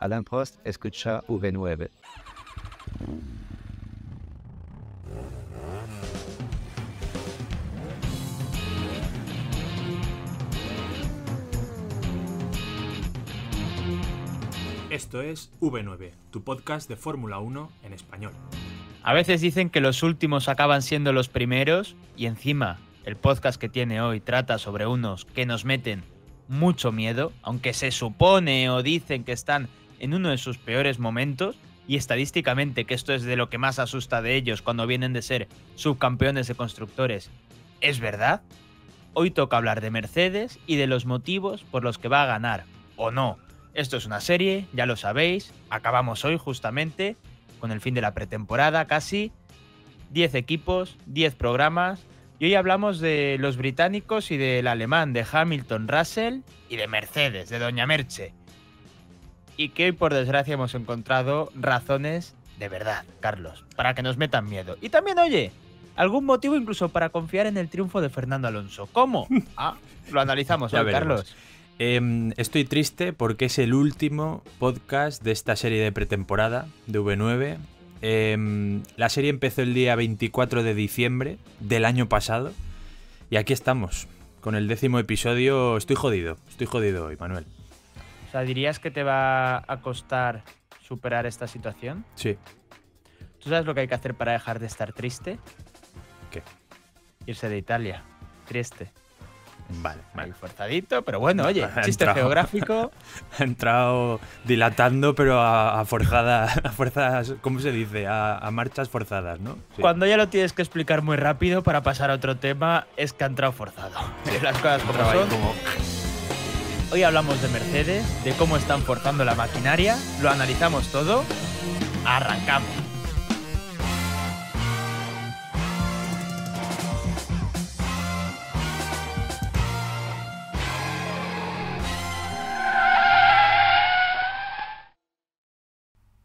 Alan Prost escucha V9. Esto es V9, tu podcast de Fórmula 1 en español. A veces dicen que los últimos acaban siendo los primeros y encima el podcast que tiene hoy trata sobre unos que nos meten mucho miedo, aunque se supone o dicen que están en uno de sus peores momentos y estadísticamente, que esto es de lo que más asusta de ellos cuando vienen de ser subcampeones de constructores, es verdad, hoy toca hablar de Mercedes y de los motivos por los que va a ganar o no. Esto es una serie, ya lo sabéis, acabamos hoy justamente con el fin de la pretemporada casi, 10 equipos, 10 programas, y hoy hablamos de los británicos y del alemán, de Hamilton Russell y de Mercedes, de Doña Merche y que hoy por desgracia hemos encontrado razones de verdad, Carlos, para que nos metan miedo. Y también, oye, algún motivo incluso para confiar en el triunfo de Fernando Alonso. ¿Cómo? Ah, lo analizamos, Carlos. Em, estoy triste porque es el último podcast de esta serie de pretemporada de V9. Em, la serie empezó el día 24 de diciembre del año pasado y aquí estamos, con el décimo episodio. Estoy jodido, estoy jodido hoy, Manuel. O sea, ¿dirías que te va a costar superar esta situación? Sí. ¿Tú sabes lo que hay que hacer para dejar de estar triste? ¿Qué? Irse de Italia. Triste. Vale, Forzadito, pero bueno, oye, chiste geográfico. Ha entrado dilatando, pero a, a forzadas, fuerzas, ¿cómo se dice? A, marchas forzadas, ¿no? Cuando ya lo tienes que explicar muy rápido para pasar a otro tema, es que ha entrado forzado. Las cosas como son. Hoy hablamos de Mercedes, de cómo están portando la maquinaria, lo analizamos todo. ¡Arrancamos!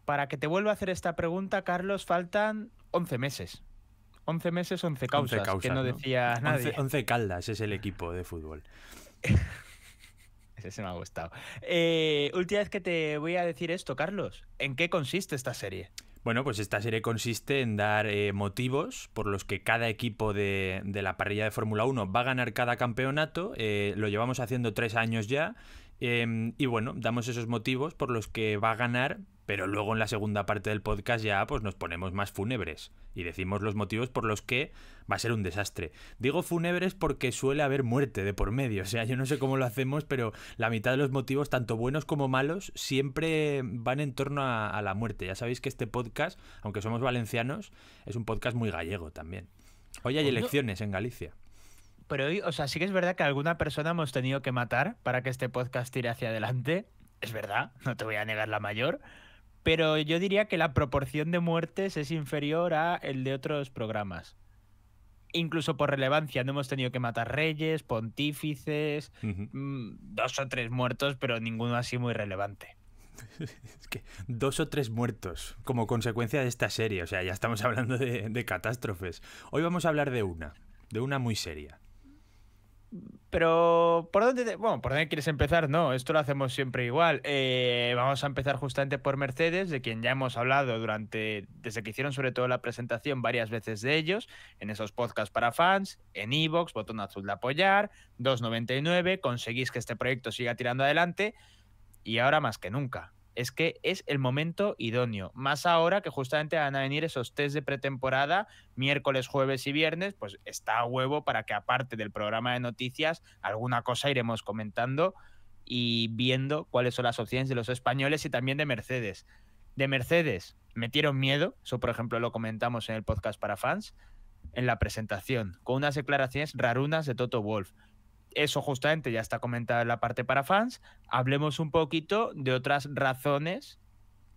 Para que te vuelva a hacer esta pregunta, Carlos, faltan 11 meses. 11 meses, 11 causas, que no, decía nadie. 11, 11 Caldas es el equipo de fútbol. Ese se me ha gustado. Eh, última vez que te voy a decir esto, Carlos. ¿En qué consiste esta serie? Bueno, pues esta serie consiste en dar eh, motivos por los que cada equipo de, la parrilla de Fórmula 1 va a ganar cada campeonato. Eh, lo llevamos haciendo tres años ya. Em, y bueno, damos esos motivos por los que va a ganar pero luego en la segunda parte del podcast ya pues nos ponemos más fúnebres y decimos los motivos por los que va a ser un desastre. Digo fúnebres porque suele haber muerte de por medio, o sea, yo no sé cómo lo hacemos, pero la mitad de los motivos, tanto buenos como malos, siempre van en torno a, a la muerte. Ya sabéis que este podcast, aunque somos valencianos, es un podcast muy gallego también. Hoy hay pues elecciones en Galicia. Pero hoy, o sea, sí que es verdad que alguna persona hemos tenido que matar para que este podcast tire hacia adelante. Es verdad, no te voy a negar la mayor pero yo diría que la proporción de muertes es inferior a el de otros programas. Incluso por relevancia, no hemos tenido que matar reyes, pontífices, mm, dos o tres muertos, pero ninguno así muy relevante. dos o tres muertos como consecuencia de esta serie, o sea, ya estamos hablando de catástrofes. Hoy vamos a hablar de una, de una muy seria pero ¿por dónde, ¿por dónde quieres empezar? No, esto lo hacemos siempre igual. Eh, vamos a empezar justamente por Mercedes, de quien ya hemos hablado durante, desde que hicieron sobre todo la presentación varias veces de ellos, en esos podcasts para fans, en Evox, botón azul de apoyar, 2.99, conseguís que este proyecto siga tirando adelante y ahora más que nunca es que es el momento idóneo. Más ahora que justamente van a venir esos test de pretemporada, miércoles, jueves y viernes, pues está a huevo para que aparte del programa de noticias, alguna cosa iremos comentando y viendo cuáles son las opciones de los españoles y también de Mercedes. De Mercedes metieron miedo, eso por ejemplo lo comentamos en el podcast para fans, en la presentación, con unas declaraciones rarunas de Toto Wolf eso justamente ya está comentado en la parte para fans. Hablemos un poquito de otras razones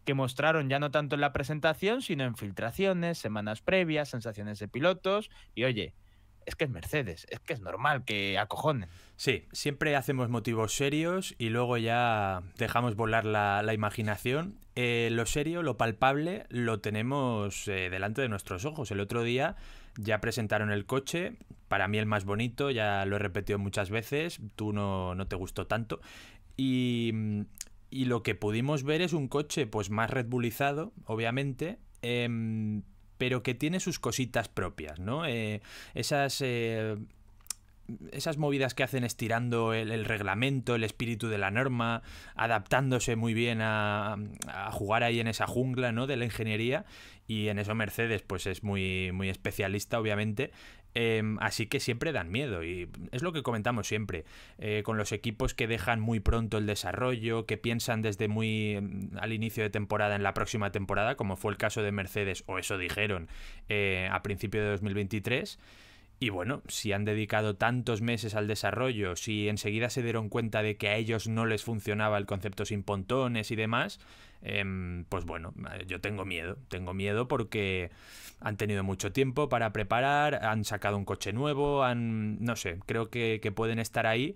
que mostraron ya no tanto en la presentación, sino en filtraciones, semanas previas, sensaciones de pilotos y oye, es que es Mercedes, es que es normal que acojonen. Sí, siempre hacemos motivos serios y luego ya dejamos volar la, imaginación. Eh, lo serio, lo palpable, lo tenemos eh, delante de nuestros ojos. El otro día ya presentaron el coche, para mí el más bonito, ya lo he repetido muchas veces, tú no, te gustó tanto. Y, y, lo que pudimos ver es un coche pues más redbullizado, obviamente. Em, pero que tiene sus cositas propias, ¿no? Eh, esas eh, esas movidas que hacen estirando el, reglamento, el espíritu de la norma, adaptándose muy bien a, jugar ahí en esa jungla ¿no? de la ingeniería. Y en eso Mercedes pues es muy, muy especialista, obviamente. Em, así que siempre dan miedo y es lo que comentamos siempre eh, con los equipos que dejan muy pronto el desarrollo, que piensan desde muy mm, al inicio de temporada en la próxima temporada, como fue el caso de Mercedes, o eso dijeron eh, a principio de 2023. Y bueno, si han dedicado tantos meses al desarrollo, si enseguida se dieron cuenta de que a ellos no les funcionaba el concepto sin pontones y demás, em, pues bueno, eh, yo tengo miedo, tengo miedo porque han tenido mucho tiempo para preparar, han sacado un coche nuevo, han, no sé, creo que, que pueden estar ahí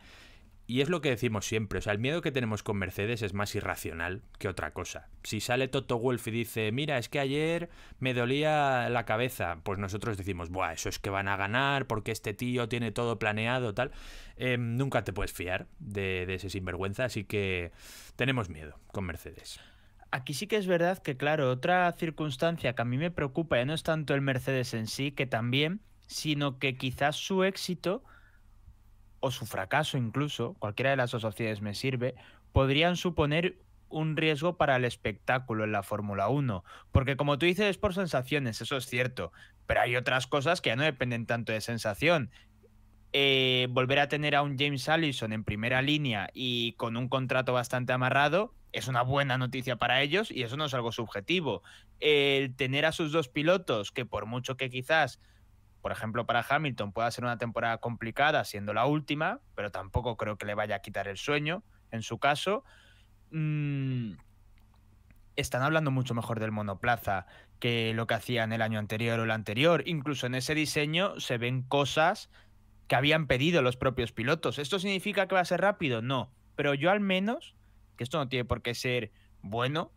y es lo que decimos siempre, o sea, el miedo que tenemos con Mercedes es más irracional que otra cosa. Si sale Toto Wolf y dice, mira, es que ayer me dolía la cabeza, pues nosotros decimos, buah, eso es que van a ganar porque este tío tiene todo planeado, tal. Em, nunca te puedes fiar de, de ese sinvergüenza, así que tenemos miedo con Mercedes. Aquí sí que es verdad que, claro, otra circunstancia que a mí me preocupa ya no es tanto el Mercedes en sí, que también, sino que quizás su éxito o su fracaso incluso, cualquiera de las dos sociedades me sirve, podrían suponer un riesgo para el espectáculo en la Fórmula 1. Porque como tú dices, es por sensaciones, eso es cierto. Pero hay otras cosas que ya no dependen tanto de sensación. Eh, volver a tener a un James Allison en primera línea y con un contrato bastante amarrado es una buena noticia para ellos y eso no es algo subjetivo. El tener a sus dos pilotos, que por mucho que quizás por ejemplo, para Hamilton puede ser una temporada complicada siendo la última, pero tampoco creo que le vaya a quitar el sueño en su caso. Mm, están hablando mucho mejor del monoplaza que lo que hacían el año anterior o el anterior. Incluso en ese diseño se ven cosas que habían pedido los propios pilotos. ¿Esto significa que va a ser rápido? No. Pero yo al menos, que esto no tiene por qué ser bueno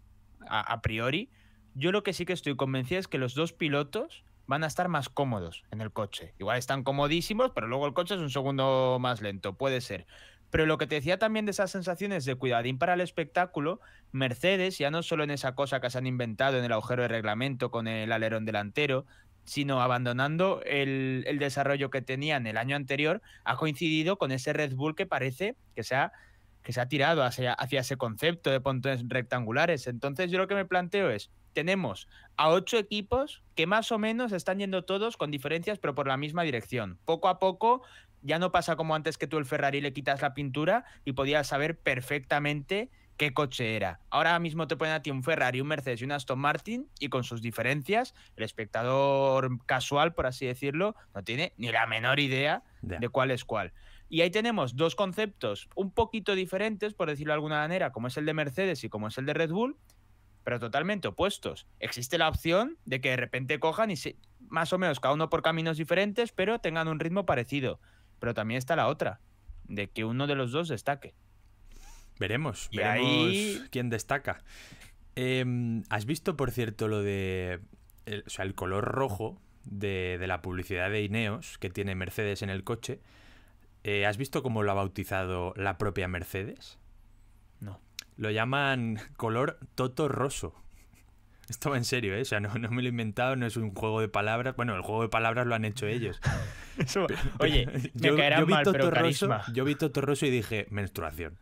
a, a priori, yo lo que sí que estoy convencido es que los dos pilotos van a estar más cómodos en el coche. Igual están comodísimos, pero luego el coche es un segundo más lento, puede ser. Pero lo que te decía también de esas sensaciones de cuidadín para el espectáculo, Mercedes, ya no solo en esa cosa que se han inventado en el agujero de reglamento con el alerón delantero, sino abandonando el, el desarrollo que tenían el año anterior, ha coincidido con ese Red Bull que parece que se ha que se ha tirado hacia, ese concepto de pontones rectangulares. Entonces yo lo que me planteo es, tenemos a ocho equipos que más o menos están yendo todos con diferencias pero por la misma dirección. Poco a poco ya no pasa como antes que tú el Ferrari le quitas la pintura y podías saber perfectamente qué coche era. Ahora mismo te ponen a ti un Ferrari, un Mercedes y un Aston Martin y con sus diferencias, el espectador casual, por así decirlo, no tiene ni la menor idea de cuál es cuál. Y ahí tenemos dos conceptos un poquito diferentes, por decirlo de alguna manera, como es el de Mercedes y como es el de Red Bull, pero totalmente opuestos. Existe la opción de que de repente cojan y más o menos cada uno por caminos diferentes, pero tengan un ritmo parecido. Pero también está la otra, de que uno de los dos destaque. Veremos, quién destaca. Em, ¿Has visto, por cierto, lo de. El, o sea, el color rojo de la publicidad de Ineos que tiene Mercedes en el coche? Eh, ¿Has visto cómo lo ha bautizado la propia Mercedes? No. Lo llaman color Rosso. Esto va en serio, ¿eh? O sea, no, me lo he inventado, no es un juego de palabras. Bueno, el juego de palabras lo han hecho ellos. oye, yo, mal, vi pero carisma. Yo vi y dije, menstruación.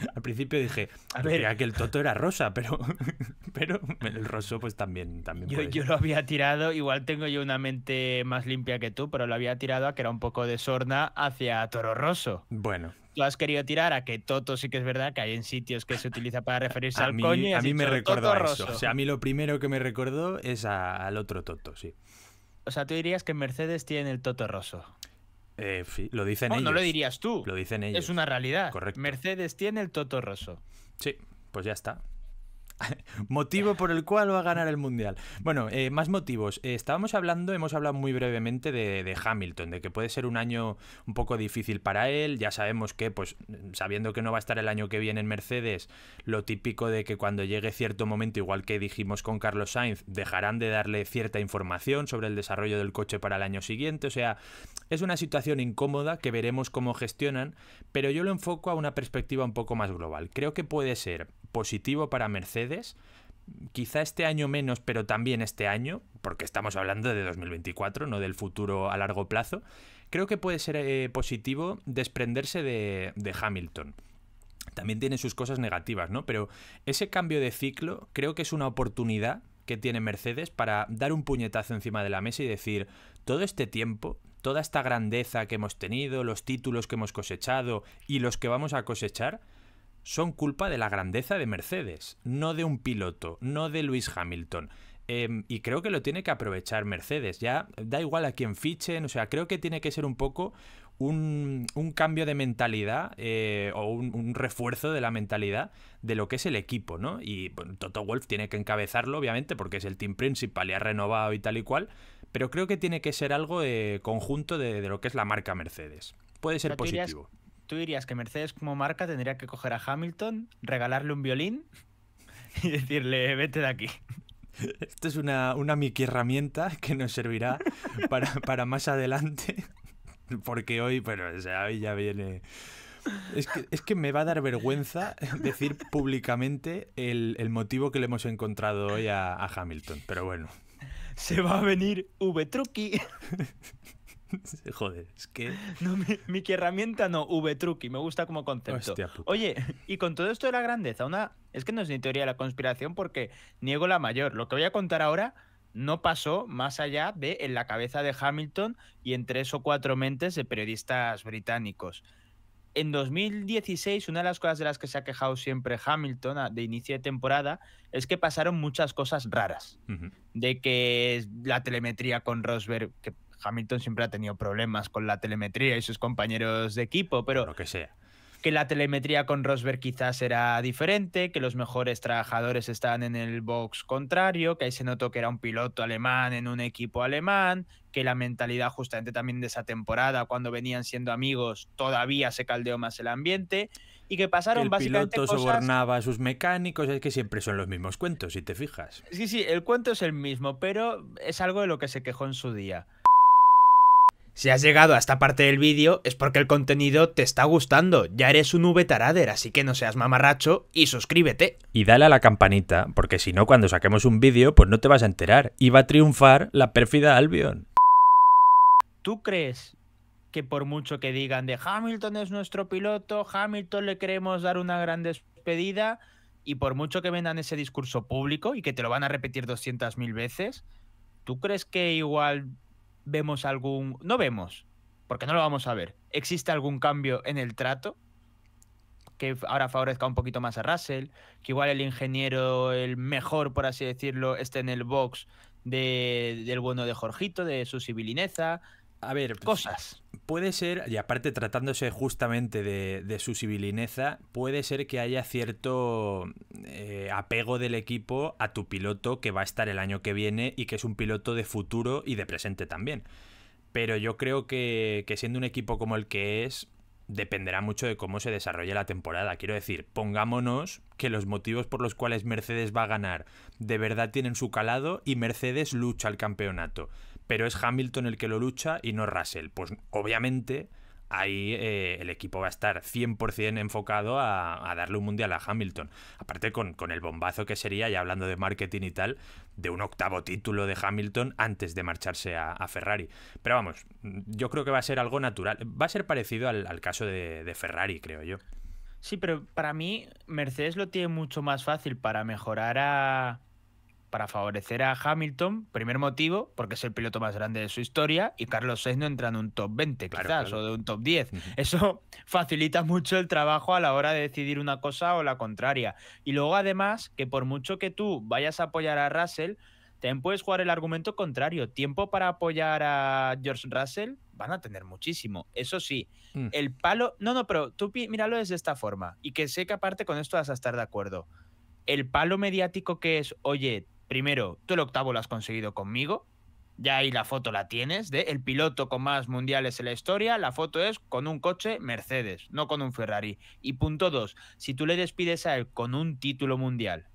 al principio dije, a ver, que el Toto era rosa, pero, pero el roso pues también. también yo, yo, lo había tirado, igual tengo yo una mente más limpia que tú, pero lo había tirado a que era un poco de sorna hacia Toro Rosso. Bueno. Tú has querido tirar a que Toto sí que es verdad que hay en sitios que se utiliza para referirse al coño. Y a mí me recordó a eso. O sea, a mí lo primero que me recordó es al otro Toto, sí. O sea, tú dirías que Mercedes tiene el Toto Rosso. Eh, lo dicen ellos. Oh, no lo dirías tú. Lo dicen ellos. Es una realidad. Correcto. Mercedes tiene el Toto Rosso. Sí, pues ya está. Motivo por el cual va a ganar el Mundial. Bueno, eh, más motivos. Eh, estábamos hablando, hemos hablado muy brevemente de, de, Hamilton, de que puede ser un año un poco difícil para él. Ya sabemos que, pues, sabiendo que no va a estar el año que viene en Mercedes, lo típico de que cuando llegue cierto momento, igual que dijimos con Carlos Sainz, dejarán de darle cierta información sobre el desarrollo del coche para el año siguiente. O sea, es una situación incómoda que veremos cómo gestionan, pero yo lo enfoco a una perspectiva un poco más global. Creo que puede ser positivo para Mercedes. Quizá este año menos, pero también este año, porque estamos hablando de 2024, no del futuro a largo plazo. Creo que puede ser eh, positivo desprenderse de, de Hamilton también tiene sus cosas negativas, ¿no? Pero ese cambio de ciclo creo que es una oportunidad que tiene Mercedes para dar un puñetazo encima de la mesa y decir, todo este tiempo, toda esta grandeza que hemos tenido, los títulos que hemos cosechado y los que vamos a cosechar, son culpa de la grandeza de Mercedes, no de un piloto, no de Luis Hamilton. Em, y creo que lo tiene que aprovechar Mercedes. Ya da igual a quién fichen, o sea, creo que tiene que ser un poco un, un cambio de mentalidad eh, o un, refuerzo de la mentalidad de lo que es el equipo, ¿no? Y Toto Wolf tiene que encabezarlo, obviamente, porque es el team principal y ha renovado y tal y cual, pero creo que tiene que ser algo eh, conjunto de, lo que es la marca Mercedes. Puede ser positivo tú dirías que Mercedes como marca tendría que coger a Hamilton, regalarle un violín y decirle, vete de aquí. Esto es una, una Mickey herramienta que nos servirá para, más adelante, porque hoy, pero hoy ya viene... Es que, me va a dar vergüenza decir públicamente el, motivo que le hemos encontrado hoy a, Hamilton, pero bueno. Se va a venir V-Trucky. Joder, es que. mi, herramienta no, y me gusta como concepto. Oye, y con todo esto de la grandeza, una. Es que no es ni teoría de la conspiración porque niego la mayor. Lo que voy a contar ahora no pasó más allá de en la cabeza de Hamilton y en tres o cuatro mentes de periodistas británicos. En 2016, una de las cosas de las que se ha quejado siempre Hamilton ah, de inicio de temporada es que pasaron muchas cosas raras. De que la telemetría con Rosberg, Hamilton siempre ha tenido problemas con la telemetría y sus compañeros de equipo, pero... Lo que sea que la telemetría con Rosberg quizás era diferente, que los mejores trabajadores estaban en el box contrario, que ahí se notó que era un piloto alemán en un equipo alemán, que la mentalidad justamente también de esa temporada, cuando venían siendo amigos, todavía se caldeó más el ambiente y que pasaron el piloto sobornaba a sus mecánicos, es que siempre son los mismos cuentos, si te fijas. Sí, sí, el cuento es el mismo, pero es algo de lo que se quejó en su día. Si has llegado a esta parte del vídeo es porque el contenido te está gustando, ya eres un V-Tarader, así que no seas mamarracho y suscríbete. Y dale a la campanita, porque si no cuando saquemos un vídeo pues no te vas a enterar y va a triunfar la pérfida Albion. ¿Tú crees que por mucho que digan de Hamilton es nuestro piloto, Hamilton le queremos dar una gran despedida, y por mucho que vendan ese discurso público y que te lo van a repetir 200.000 veces, ¿tú crees que igual vemos algún... No vemos, porque no lo vamos a ver. ¿Existe algún cambio en el trato? Que ahora favorezca un poquito más a Russell, que igual el ingeniero, el mejor, por así decirlo, esté en el box del bueno de Jorgito, de su civilineza, a ver, pues, cosas. Puede ser, y aparte tratándose justamente de, su civilineza, puede ser que haya cierto eh, apego del equipo a tu piloto que va a estar el año que viene y que es un piloto de futuro y de presente también. Pero yo creo que, que siendo un equipo como el que es, dependerá mucho de cómo se desarrolle la temporada. Quiero decir, pongámonos que los motivos por los cuales Mercedes va a ganar de verdad tienen su calado y Mercedes lucha al campeonato pero es Hamilton el que lo lucha y no Russell. Pues obviamente ahí eh, el equipo va a estar 100% enfocado a, darle un mundial a Hamilton. Aparte con, con, el bombazo que sería, ya hablando de marketing y tal, de un octavo título de Hamilton antes de marcharse a, Ferrari. Pero vamos, yo creo que va a ser algo natural. Va a ser parecido al, caso de Ferrari, creo yo. Sí, pero para mí Mercedes lo tiene mucho más fácil para mejorar a, para favorecer a Hamilton, primer motivo, porque es el piloto más grande de su historia y Carlos Sainz no entra en un top 20 claro, quizás o de un top 10. Eso facilita mucho el trabajo a la hora de decidir una cosa o la contraria. Y luego además que por mucho que tú vayas a apoyar a Russell, también puedes jugar el argumento contrario. Tiempo para apoyar a George Russell van a tener muchísimo. Eso sí, mm. el palo... No, no, pero tú míralo desde esta forma y que sé que aparte con esto vas a estar de acuerdo. El palo mediático que es, oye, Primero, tú el octavo lo has conseguido conmigo. Ya ahí la foto la tienes de el piloto con más mundiales en la historia. La foto es con un coche Mercedes, no con un Ferrari. Y punto dos, si tú le despides a él con un título mundial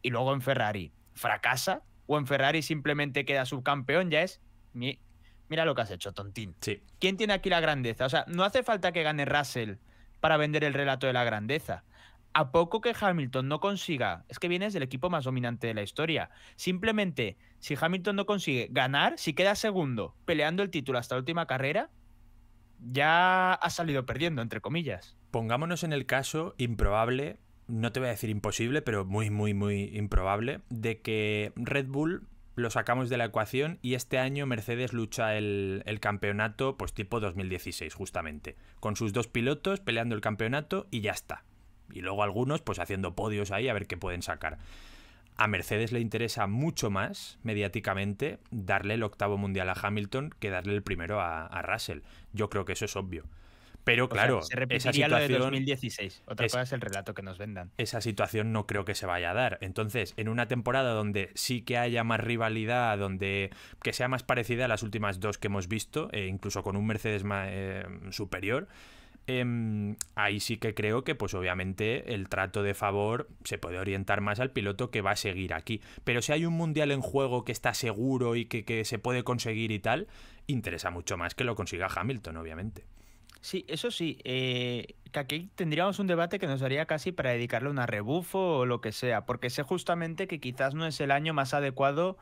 y luego en Ferrari fracasa o en Ferrari simplemente queda subcampeón, ya es mira lo que has hecho, tontín. Sí. ¿Quién tiene aquí la grandeza? O sea, no hace falta que gane Russell para vender el relato de la grandeza a poco que Hamilton no consiga, es que vienes del equipo más dominante de la historia. Simplemente, si Hamilton no consigue ganar, si queda segundo peleando el título hasta la última carrera, ya ha salido perdiendo, entre comillas. Pongámonos en el caso improbable, no te voy a decir imposible, pero muy, muy, muy improbable, de que Red Bull lo sacamos de la ecuación y este año Mercedes lucha el, campeonato pues tipo 2016 justamente, con sus dos pilotos peleando el campeonato y ya está. Y luego algunos, pues haciendo podios ahí a ver qué pueden sacar. A Mercedes le interesa mucho más, mediáticamente, darle el octavo mundial a Hamilton que darle el primero a, Russell. Yo creo que eso es obvio. Pero claro, se lo de 2016. Otra cosa es el relato que nos vendan. Esa situación no creo que se vaya a dar. Entonces, en una temporada donde sí que haya más rivalidad, donde que sea más parecida a las últimas dos que hemos visto, e incluso con un Mercedes más, eh, superior, Em, ahí sí que creo que, pues obviamente, el trato de favor se puede orientar más al piloto que va a seguir aquí. Pero si hay un mundial en juego que está seguro y que, se puede conseguir y tal, interesa mucho más que lo consiga Hamilton, obviamente. Sí, eso sí, eh, que aquí tendríamos un debate que nos daría casi para dedicarle una rebufo o lo que sea, porque sé justamente que quizás no es el año más adecuado,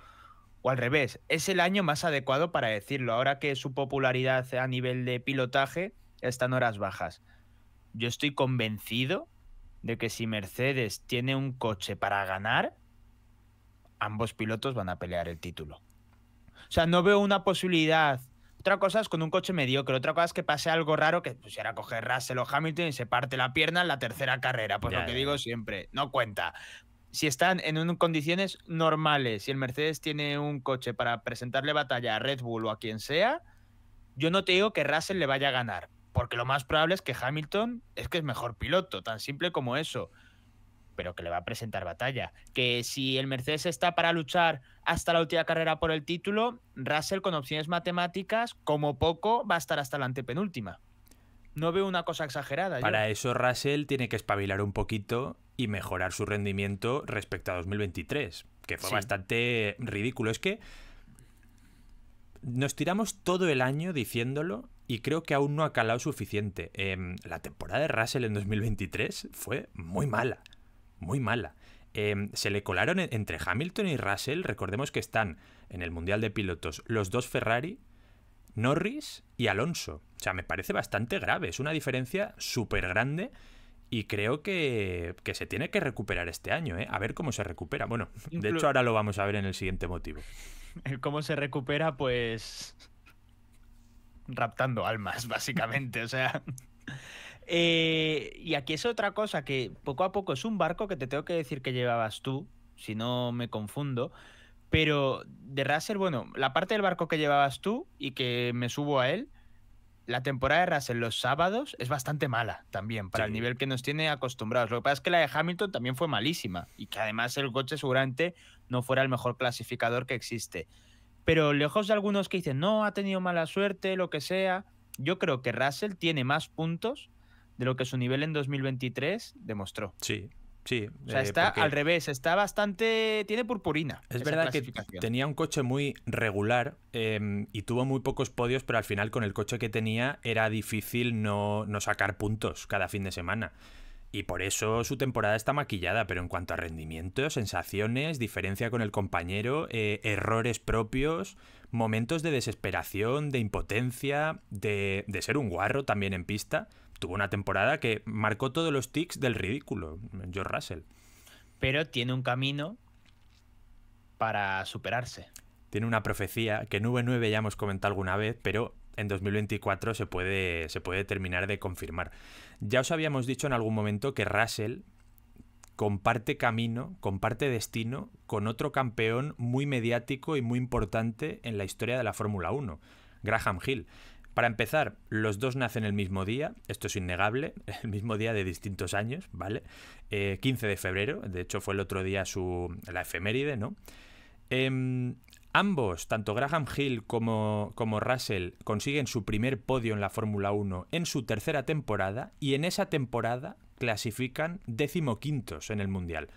o al revés, es el año más adecuado para decirlo, ahora que su popularidad a nivel de pilotaje están horas bajas. Yo estoy convencido de que si Mercedes tiene un coche para ganar, ambos pilotos van a pelear el título. O sea, no veo una posibilidad. Otra cosa es con un coche mediocre, otra cosa es que pase algo raro que pusiera pues, a coger Russell o Hamilton y se parte la pierna en la tercera carrera. Pues lo que digo siempre, no cuenta. Si están en condiciones normales, si el Mercedes tiene un coche para presentarle batalla a Red Bull o a quien sea, yo no te digo que Russell le vaya a ganar, porque lo más probable es que Hamilton es que es mejor piloto, tan simple como eso. Pero que le va a presentar batalla. Que si el Mercedes está para luchar hasta la última carrera por el título, Russell con opciones matemáticas, como poco, va a estar hasta la antepenúltima. No veo una cosa exagerada. Para eso Russell tiene que espabilar un poquito y mejorar su rendimiento respecto a 2023, que fue bastante ridículo. Es que nos tiramos todo el año diciéndolo y creo que aún no ha calado suficiente. Em, la temporada de Russell en 2023 fue muy mala, muy mala. Em, se le colaron entre Hamilton y Russell, recordemos que están en el Mundial de Pilotos los dos Ferrari, Norris y Alonso. O sea, me parece bastante grave, es una diferencia súper grande y creo que, se tiene que recuperar este año, ¿eh? a ver cómo se recupera. Bueno, de hecho ahora lo vamos a ver en el siguiente motivo. ¿Cómo se recupera? Pues raptando almas, básicamente. o sea. Eh, y aquí es otra cosa que poco a poco es un barco que te tengo que decir que llevabas tú, si no me confundo. Pero de Russell, bueno, la parte del barco que llevabas tú y que me subo a él, la temporada de Russell los sábados es bastante mala también, para el nivel que nos tiene acostumbrados. Lo que pasa es que la de Hamilton también fue malísima y que además el coche seguramente no fuera el mejor clasificador que existe. Pero lejos de algunos que dicen, no, ha tenido mala suerte, lo que sea, yo creo que Russell tiene más puntos de lo que su nivel en 2023 demostró. Sí, Sí. O sea, eh, está al revés, está bastante. Tiene purpurina. Es verdad que tenía un coche muy regular em, y tuvo muy pocos podios, pero al final con el coche que tenía era difícil no, no sacar puntos cada fin de semana. Y por eso su temporada está maquillada, pero en cuanto a rendimiento, sensaciones, diferencia con el compañero, eh, errores propios, momentos de desesperación, de impotencia, de, ser un guarro también en pista, tuvo una temporada que marcó todos los tics del ridículo, George Russell. Pero tiene un camino para superarse. Tiene una profecía que en V9 ya hemos comentado alguna vez, pero en 2024 se puede, se puede terminar de confirmar. Ya os habíamos dicho en algún momento que Russell comparte camino, comparte destino con otro campeón muy mediático y muy importante en la historia de la Fórmula 1, Graham Hill. Para empezar, los dos nacen el mismo día, esto es innegable, el mismo día de distintos años, ¿vale? 15 eh, de febrero, de hecho fue el otro día su, la efeméride, ¿no? Em, Ambos, tanto Graham Hill como, como, Russell, consiguen su primer podio en la Fórmula 1 en su tercera temporada y en esa temporada clasifican decimoquintos en el Mundial.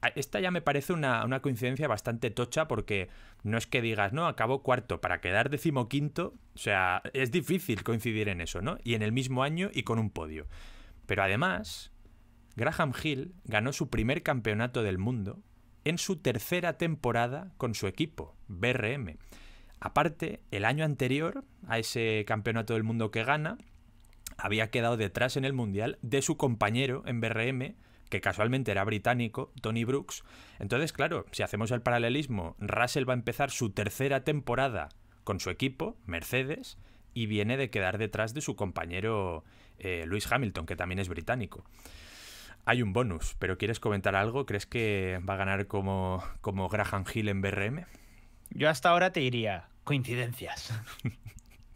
Ah, esta ya me parece una, una coincidencia bastante tocha porque no es que digas, no, acabó cuarto, para quedar decimoquinto, o sea, es difícil coincidir en eso, ¿no? Y en el mismo año y con un podio. Pero además, Graham Hill ganó su primer campeonato del mundo en su tercera temporada con su equipo, BRM. Aparte, el año anterior a ese campeonato del mundo que gana, había quedado detrás en el Mundial de su compañero en BRM, que casualmente era británico, Tony Brooks. Entonces, claro, si hacemos el paralelismo, Russell va a empezar su tercera temporada con su equipo, Mercedes, y viene de quedar detrás de su compañero eh, Lewis Hamilton, que también es británico. Hay un bonus, pero ¿quieres comentar algo? ¿Crees que va a ganar como, como Graham Hill en BRM? Yo hasta ahora te diría, coincidencias.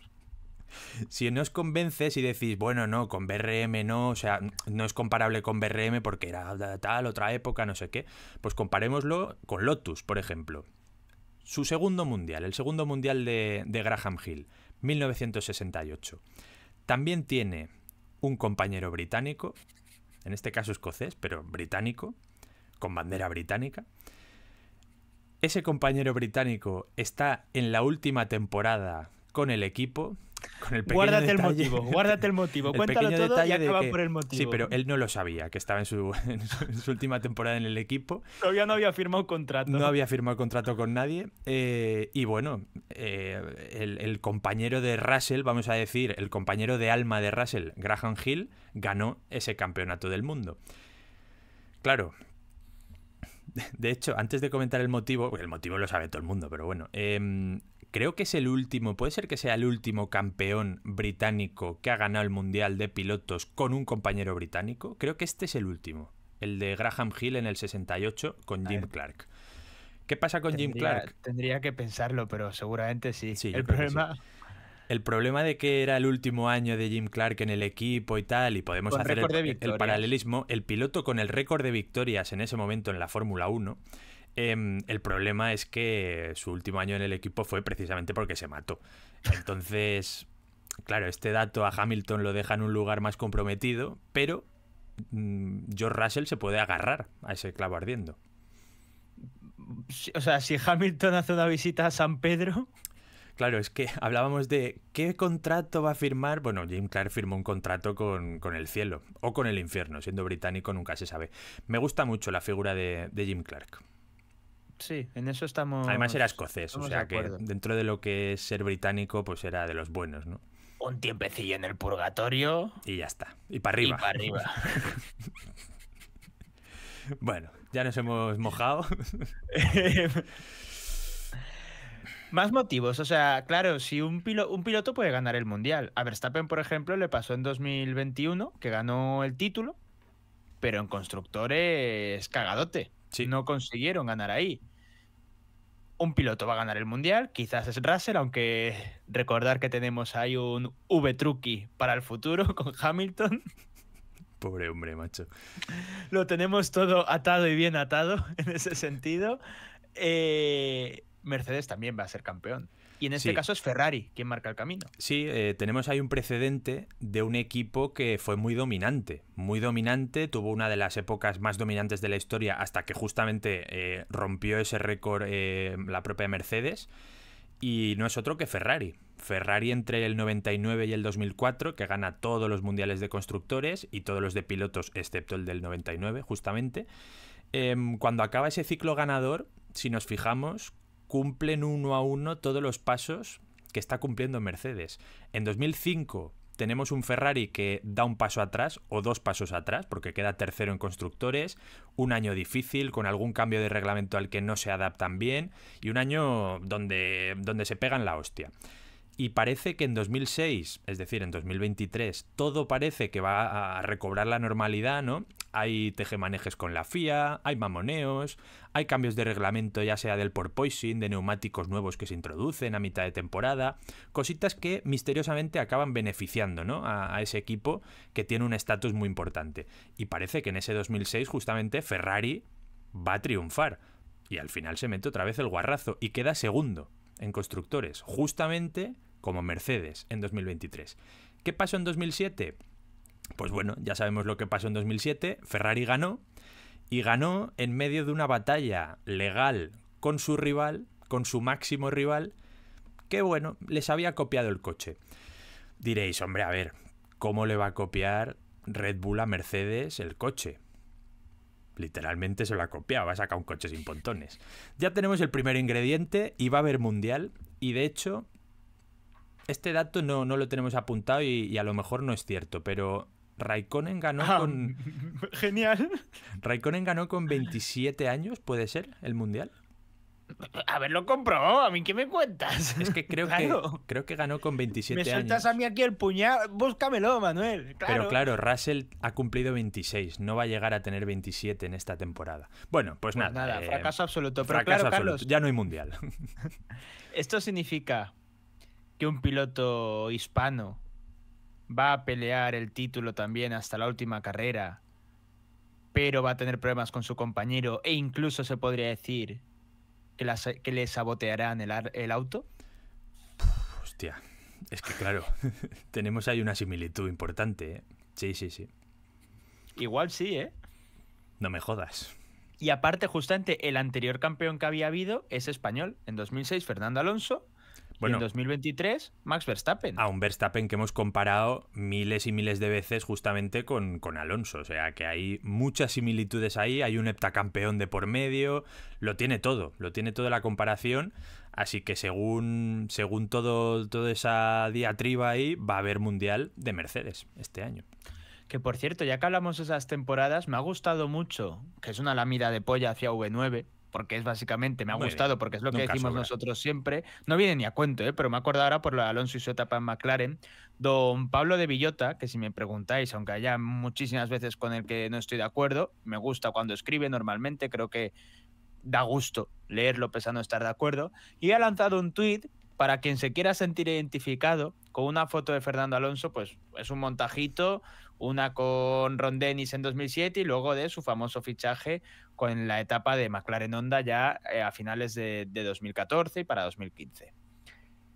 si no os convences y decís, bueno, no, con BRM no, o sea, no es comparable con BRM porque era tal, otra época, no sé qué, pues comparémoslo con Lotus, por ejemplo. Su segundo mundial, el segundo mundial de, de Graham Hill, 1968. También tiene un compañero británico, en este caso escocés, pero británico, con bandera británica. Ese compañero británico está en la última temporada con el equipo el guárdate el motivo, guárdate el motivo. Cuéntalo todo y acaba por el motivo. Sí, pero él no lo sabía, que estaba en su, última temporada en el equipo. Todavía no había firmado contrato. No había firmado contrato con nadie. Eh, y bueno, eh, el, compañero de Russell, vamos a decir, el compañero de alma de Russell, Graham Hill, ganó ese campeonato del mundo. Claro. De hecho, antes de comentar el motivo, porque el motivo lo sabe todo el mundo, pero bueno. Em, creo que es el último, puede ser que sea el último campeón británico que ha ganado el Mundial de Pilotos con un compañero británico. Creo que este es el último, el de Graham Hill en el 68 con Jim Clark. ¿Qué pasa con Jim Clark? Tendría que pensarlo, pero seguramente sí. sí el problema... El problema de que era el último año de Jim Clark en el equipo y tal, y podemos hacer el, el paralelismo, el piloto con el récord de victorias en ese momento en la Fórmula 1 Em, el problema es que su último año en el equipo fue precisamente porque se mató. Entonces, claro, este dato a Hamilton lo deja en un lugar más comprometido, pero mm, George Russell se puede agarrar a ese clavo ardiendo. O sea, si Hamilton hace una visita a San Pedro. Claro, es que hablábamos de qué contrato va a firmar. Bueno, Jim Clark firmó un contrato con, el cielo o con el infierno, siendo británico nunca se sabe. Me gusta mucho la figura de Jim Clark sí, en eso estamos. Además era escocés, o sea que dentro de lo que es ser británico, pues era de los buenos, ¿no? Un tiempecillo en el purgatorio. Y ya está. Y para arriba. para arriba. bueno, ya nos hemos mojado. Más motivos, o sea, claro, si un, un piloto puede ganar el mundial. A Verstappen, por ejemplo, le pasó en 2021 que ganó el título, pero en constructores cagadote. No consiguieron ganar ahí. Un piloto va a ganar el mundial, quizás es Russell, aunque recordar que tenemos ahí un V-Trucky para el futuro con Hamilton. Pobre hombre, macho. Lo tenemos todo atado y bien atado en ese sentido. Eh, Mercedes también va a ser campeón. Y en este caso es Ferrari quien marca el camino. Sí, eh, tenemos ahí un precedente de un equipo que fue muy dominante, muy dominante, tuvo una de las épocas más dominantes de la historia hasta que justamente eh, rompió ese récord eh, la propia Mercedes. Y no es otro que Ferrari. Ferrari entre el 99 y el 2004, que gana todos los mundiales de constructores y todos los de pilotos, excepto el del 99, justamente. Em, cuando acaba ese ciclo ganador, si nos fijamos, cumplen uno a uno todos los pasos que está cumpliendo Mercedes. En 2005 tenemos un Ferrari que da un paso atrás o dos pasos atrás, porque queda tercero en constructores, un año difícil, con algún cambio de reglamento al que no se adaptan bien, y un año donde, donde se pegan la hostia. Y parece que en 2006, es decir, en 2023, todo parece que va a recobrar la normalidad, ¿no? Hay tejemanejes con la FIA, hay mamoneos, hay cambios de reglamento ya sea del porpoising, de neumáticos nuevos que se introducen a mitad de temporada, cositas que misteriosamente acaban beneficiando, ¿no? A, a ese equipo que tiene un estatus muy importante. Y parece que en ese 2006 justamente Ferrari va a triunfar. Y al final se mete otra vez el guarrazo y queda segundo en constructores, justamente como Mercedes en 2023. ¿Qué pasó en 2007? Pues bueno, ya sabemos lo que pasó en 2007. Ferrari ganó y ganó en medio de una batalla legal con su rival, con su máximo rival, que bueno, les había copiado el coche. Diréis, hombre, a ver, ¿cómo le va a copiar Red Bull a Mercedes el coche? Literalmente se lo ha copiado, Va a sacar un coche sin pontones. Ya tenemos el primer ingrediente y va a haber mundial. Y de hecho, este dato no, no lo tenemos apuntado y, a lo mejor no es cierto, pero Raikkonen ganó ah, con. Genial. Raikkonen ganó con 27 años, ¿puede ser? El mundial. A ver, lo comprobó a mí qué me cuentas. Es que creo, que, creo que ganó con 27 años. Me sueltas a mí aquí el puñal, búscamelo, Manuel. Pero claro, Russell ha cumplido 26, no va a llegar a tener 27 en esta temporada. Bueno, pues, pues nada. nada eh, fracaso absoluto. Pero fracaso claro, absoluto. ya no hay mundial. Esto significa que un piloto hispano va a pelear el título también hasta la última carrera, pero va a tener problemas con su compañero e incluso se podría decir que, le sabotearán el, auto? hostia, es que claro, tenemos ahí una similitud importante. ¿eh? Sí, sí, sí. Igual sí, ¿eh? No me jodas. Y aparte, justamente, el anterior campeón que había habido es español. En 2006, Fernando Alonso, en 2023, Max Verstappen. A un Verstappen que hemos comparado miles y miles de veces justamente con, con Alonso. O sea, que hay muchas similitudes ahí. Hay un heptacampeón de por medio. Lo tiene todo. Lo tiene toda la comparación. Así que según, según todo, toda esa diatriba ahí, va a haber Mundial de Mercedes este año. Que por cierto, ya que hablamos de esas temporadas, me ha gustado mucho, que es una lámina de polla hacia V9, porque es básicamente, me ha gustado, porque es lo que decimos nosotros siempre. No viene ni a cuento, ¿eh? pero me acuerdo ahora por lo de Alonso y su etapa en McLaren. Don Pablo de Villota, que si me preguntáis, aunque haya muchísimas veces con el que no estoy de acuerdo, me gusta cuando escribe normalmente, creo que da gusto leerlo pese a no estar de acuerdo, y ha lanzado un tuit para quien se quiera sentir identificado con una foto de Fernando Alonso, pues es un montajito una con Ron Dennis en 2007 y luego de su famoso fichaje con la etapa de McLaren Honda ya eh, a finales de, 2014 y para 2015.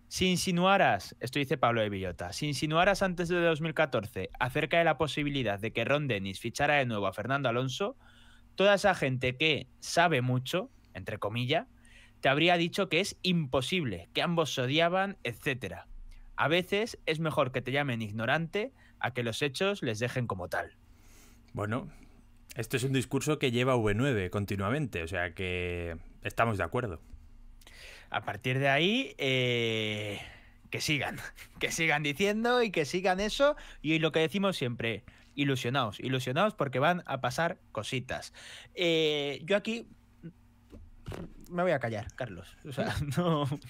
Si insinuaras, esto dice Pablo de Villota, si insinuaras antes de 2014 acerca de la posibilidad de que Ron Dennis fichara de nuevo a Fernando Alonso, toda esa gente que sabe mucho, entre comillas, te habría dicho que es imposible, que ambos se odiaban, etcétera. A veces es mejor que te llamen ignorante a que los hechos les dejen como tal. Bueno, esto es un discurso que lleva V9 continuamente, o sea que estamos de acuerdo. A partir de ahí, eh, que sigan, que sigan diciendo y que sigan eso. Y lo que decimos siempre, ilusionaos, ilusionaos porque van a pasar cositas. Eh, yo aquí me voy a callar, Carlos. O sea, no.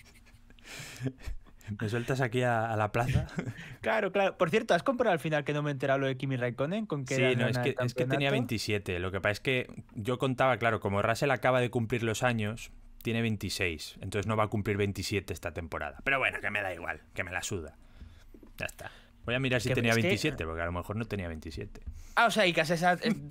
Me sueltas aquí a, la plaza. claro, claro. Por cierto, ¿has comprado al final que no me he enterado lo de Kimi Raikkonen? ¿Con que sí, no, es que, es que tenía 27. Lo que pasa es que yo contaba, claro, como Russell acaba de cumplir los años, tiene 26. Entonces no va a cumplir 27 esta temporada. Pero bueno, que me da igual, que me la suda. Ya está. Voy a mirar si tenía 27, porque a lo mejor no tenía 27. Ah, o sea, y que hace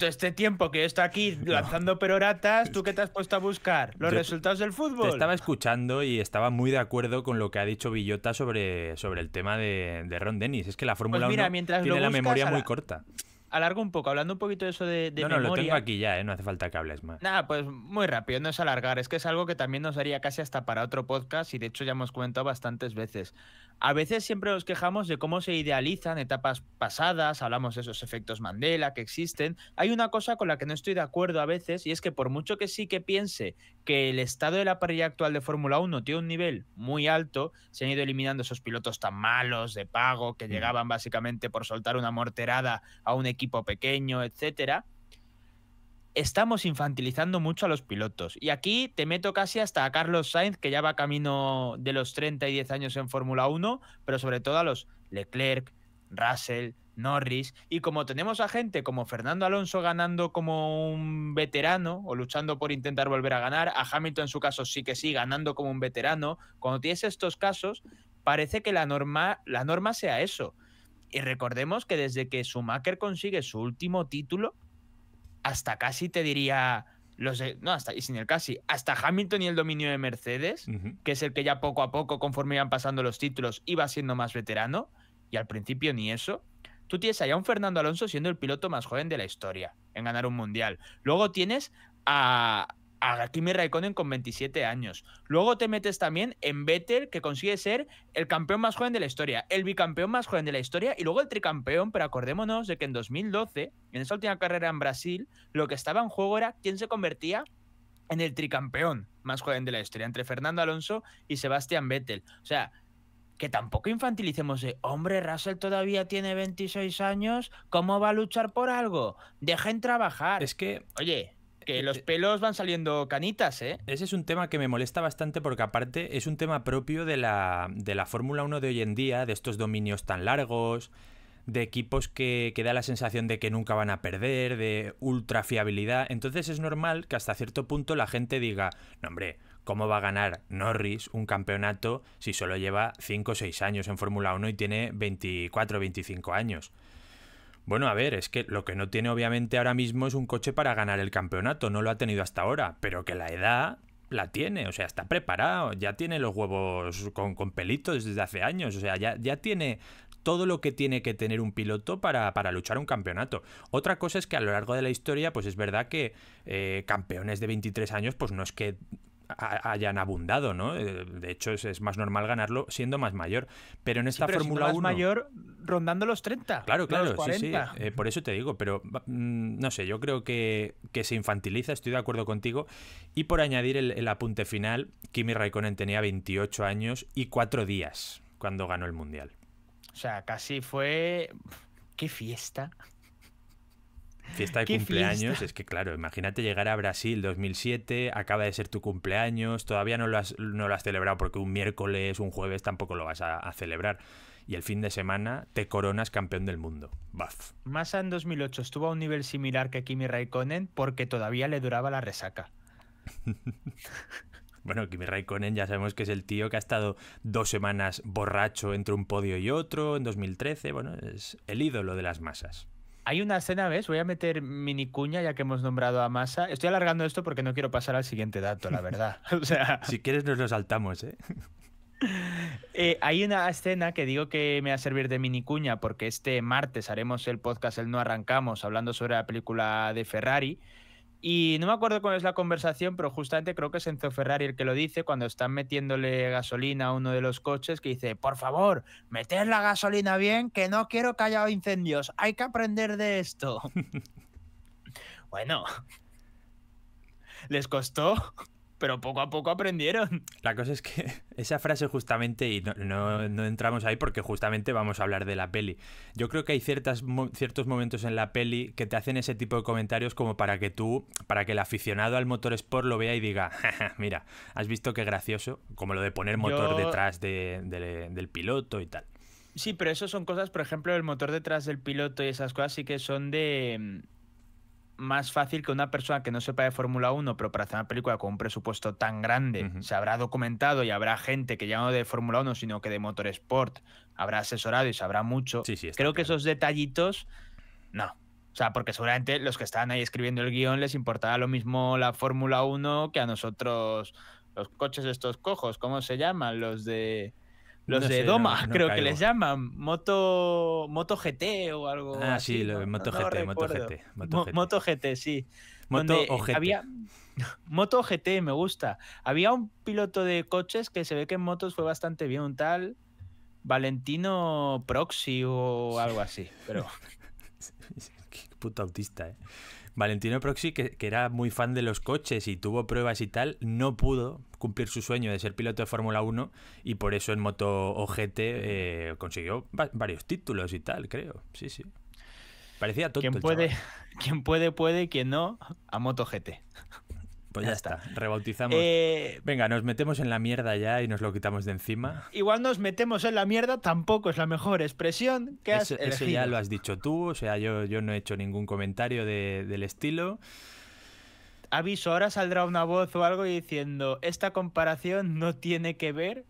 este tiempo que he estado aquí lanzando peroratas, ¿tú qué te has puesto a buscar? Los resultados del fútbol. Te estaba escuchando y estaba muy de acuerdo con lo que ha dicho Villota sobre, sobre el tema de, Ron Dennis. Es que la Fórmula pues mira, 1 mientras tiene la memoria muy corta alargo un poco, hablando un poquito de eso de, de no, no, lo tengo aquí ya, ¿eh? no hace falta que hables más. Nada, pues muy rápido, no es alargar, es que es algo que también nos haría casi hasta para otro podcast y de hecho ya hemos comentado bastantes veces. A veces siempre nos quejamos de cómo se idealizan etapas pasadas, hablamos de esos efectos Mandela que existen. Hay una cosa con la que no estoy de acuerdo a veces y es que por mucho que sí que piense que el estado de la parrilla actual de Fórmula 1 tiene un nivel muy alto, se han ido eliminando esos pilotos tan malos de pago que mm. llegaban básicamente por soltar una morterada a un equipo pequeño, etcétera estamos infantilizando mucho a los pilotos. Y aquí te meto casi hasta a Carlos Sainz, que ya va camino de los 30 y 10 años en Fórmula 1, pero sobre todo a los Leclerc, Russell, Norris. Y como tenemos a gente como Fernando Alonso ganando como un veterano o luchando por intentar volver a ganar, a Hamilton en su caso sí que sí, ganando como un veterano, cuando tienes estos casos, parece que la norma, la norma sea eso. Y recordemos que desde que Schumacher consigue su último título, hasta casi te diría, los, no, hasta, y sin el casi, hasta Hamilton y el dominio de Mercedes, que es el que ya poco a poco, conforme iban pasando los títulos, iba siendo más veterano, y al principio ni eso. Tú tienes allá a un Fernando Alonso siendo el piloto más joven de la historia en ganar un mundial. Luego tienes a, a Kimi Raikkonen con 27 años. Luego te metes también en Vettel, que consigue ser el campeón más joven de la historia, el bicampeón más joven de la historia y luego el tricampeón, pero acordémonos de que en 2012, en esa última carrera en Brasil, lo que estaba en juego era quién se convertía en el tricampeón más joven de la historia, entre Fernando Alonso y Sebastián Vettel. O sea, que tampoco infantilicemos de, hombre, Russell todavía tiene 26 años, ¿cómo va a luchar por algo? Dejen trabajar. Es que, oye, que eh, los eh, pelos van saliendo canitas, ¿eh? Ese es un tema que me molesta bastante porque aparte es un tema propio de la, de la Fórmula 1 de hoy en día, de estos dominios tan largos, de equipos que, que da la sensación de que nunca van a perder, de ultra fiabilidad. Entonces es normal que hasta cierto punto la gente diga, no hombre, ¿cómo va a ganar Norris un campeonato si solo lleva 5 o 6 años en Fórmula 1 y tiene 24 o 25 años? Bueno, a ver, es que lo que no tiene obviamente ahora mismo es un coche para ganar el campeonato, no lo ha tenido hasta ahora, pero que la edad la tiene, o sea, está preparado, ya tiene los huevos con, pelitos desde hace años, o sea, ya, tiene todo lo que tiene que tener un piloto para, luchar un campeonato. Otra cosa es que a lo largo de la historia, pues es verdad que eh, campeones de 23 años, pues no es que hayan abundado, ¿no? Eh, de hecho, es, más normal ganarlo siendo más mayor. Pero en esta Fórmula más mayor rondando los 30. Claro, claro, sí, eh, por eso te digo, pero mm, no sé, yo creo que, se infantiliza, estoy de acuerdo contigo. Y por añadir el, el apunte final, Kimi Raikkonen tenía 28 años y 4 días cuando ganó el Mundial. O sea, casi fue. ¡Qué fiesta! Fiesta de cumpleaños, es que claro, imagínate llegar a Brasil 2007, acaba de ser tu cumpleaños, todavía no lo has, no lo has celebrado porque un miércoles, un jueves tampoco lo vas a, celebrar y el fin de semana te coronas campeón del mundo. Baf. Massa en 2008 estuvo a un nivel similar que Kimi Raikkonen porque todavía le duraba la resaca. bueno, Kimi Raikkonen ya sabemos que es el tío que ha estado dos semanas borracho entre un podio y otro en 2013. Bueno, es el ídolo de las masas. Hay una escena, ¿ves? Voy a meter mini cuña ya que hemos nombrado a Masa. Estoy alargando esto porque no quiero pasar al siguiente dato, la verdad. O sea... si quieres nos lo saltamos, ¿eh? ¿eh? hay una escena que digo que me va a servir de mini cuña porque este martes haremos el podcast El No Arrancamos hablando sobre la película de Ferrari y no me acuerdo cuál es la conversación, pero justamente creo que es Enzo Ferrari el que lo dice cuando están metiéndole gasolina a uno de los coches, que dice, por favor, meter la gasolina bien, que no quiero que haya incendios, hay que aprender de esto. bueno, les costó pero poco a poco aprendieron. La cosa es que esa frase justamente, y no, no, entramos ahí porque justamente vamos a hablar de la peli. Yo creo que hay ciertas, ciertos momentos en la peli que te hacen ese tipo de comentarios como para que tú, para que el aficionado al motor sport lo vea y diga, mira, has visto qué gracioso, como lo de poner motor detrás del piloto y tal. Sí, pero eso son cosas, por ejemplo, el motor detrás del piloto y esas cosas sí que son de más fácil que una persona que no sepa de Fórmula 1, pero para hacer una película con un presupuesto tan grande, se habrá documentado y habrá gente que ya no de Fórmula 1, sino que de Motorsport, habrá asesorado y sabrá mucho. Sí, Creo que esos detallitos, no. O sea, porque seguramente los que están ahí escribiendo el guión les importaba lo mismo la Fórmula 1 que a nosotros los coches estos cojos, ¿cómo se llaman? Los de... Los de Doma, creo que les llaman. Moto, Moto GT o algo. Ah, sí, lo, Moto, GT, Moto, GT, Moto GT. sí. Moto GT. Había, Moto GT, me gusta. Había un piloto de coches que se ve que en motos fue bastante bien, un tal Valentino Proxy o algo así, pero... Qué puto autista, ¿eh? Valentino Proxy, que, era muy fan de los coches y tuvo pruebas y tal, no pudo cumplir su sueño de ser piloto de Fórmula 1 y por eso en Moto OGT eh, consiguió varios títulos y tal, creo. Sí, sí. Parecía todo puede, quien puede, puede, quien no, a Moto GT. Pues ya, está. rebautizamos. Eh, Venga, nos metemos en la mierda ya y nos lo quitamos de encima. Igual nos metemos en la mierda, tampoco es la mejor expresión que has eso, Eso ya lo has dicho tú, o sea, yo, yo no he hecho ningún comentario del estilo. Aviso, ahora saldrá una voz o algo diciendo, esta comparación no tiene que ver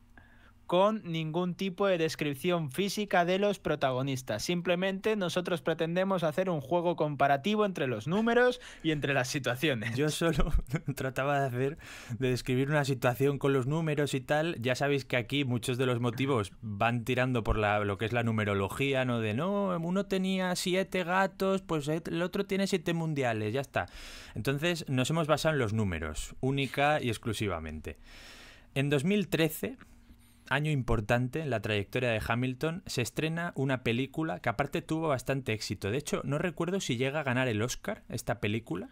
con ningún tipo de descripción física de los protagonistas. Simplemente nosotros pretendemos hacer un juego comparativo entre los números y entre las situaciones. Yo solo trataba de hacer, de describir una situación con los números y tal. Ya sabéis que aquí muchos de los motivos van tirando por lo que es la numerología, ¿no? De no, uno tenía siete gatos, pues el otro tiene siete mundiales, ya está. Entonces nos hemos basado en los números, única y exclusivamente. En 2013 año importante en la trayectoria de Hamilton, se estrena una película que aparte tuvo bastante éxito. De hecho, no recuerdo si llega a ganar el Oscar esta película.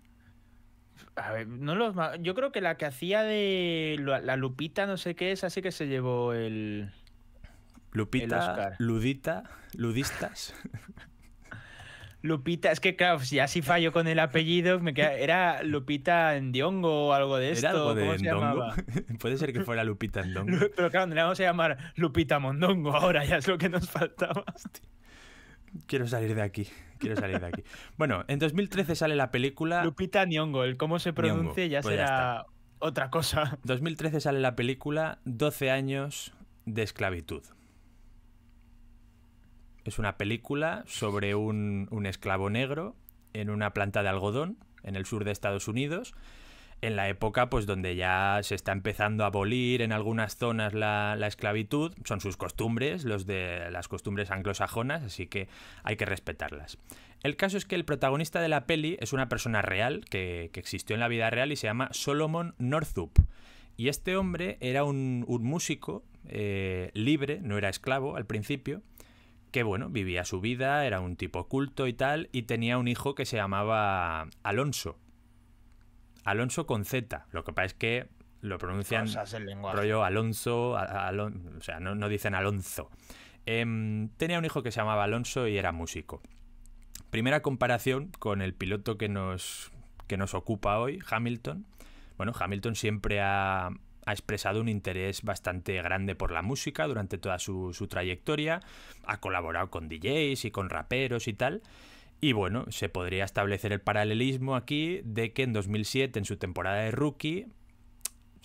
A ver, no los yo creo que la que hacía de la Lupita, no sé qué es, así que se llevó el Lupita, Ludita, Ludistas. Lupita, es que claro, si así fallo con el apellido, me queda, era Lupita Ndiongo o algo de esto. ¿Cómo Puede ser que fuera Lupita Endongo. Pero claro, le vamos a llamar Lupita Mondongo ahora, ya es lo que nos faltaba. Quiero salir de aquí, quiero salir de aquí. bueno, en 2013 sale la película... Lupita Niongo. el cómo se pronuncia pues ya será otra cosa. 2013 sale la película 12 años de esclavitud es una película sobre un, esclavo negro en una planta de algodón en el sur de Estados Unidos en la época pues donde ya se está empezando a abolir en algunas zonas la, esclavitud, son sus costumbres, los de las costumbres anglosajonas, así que hay que respetarlas. El caso es que el protagonista de la peli es una persona real que, existió en la vida real y se llama Solomon Northup. Y este hombre era un, músico eh, libre, no era esclavo al principio, que bueno, vivía su vida, era un tipo culto y tal, y tenía un hijo que se llamaba Alonso. Alonso con Z. Lo que pasa es que lo pronuncian rollo Alonso, o sea, no, dicen Alonso. Em, tenía un hijo que se llamaba Alonso y era músico. Primera comparación con el piloto que nos, que nos ocupa hoy, Hamilton. Bueno, Hamilton siempre ha, ha expresado un interés bastante grande por la música durante toda su, trayectoria, ha colaborado con DJs y con raperos y tal. Y bueno, se podría establecer el paralelismo aquí de que en 2007, en su temporada de rookie,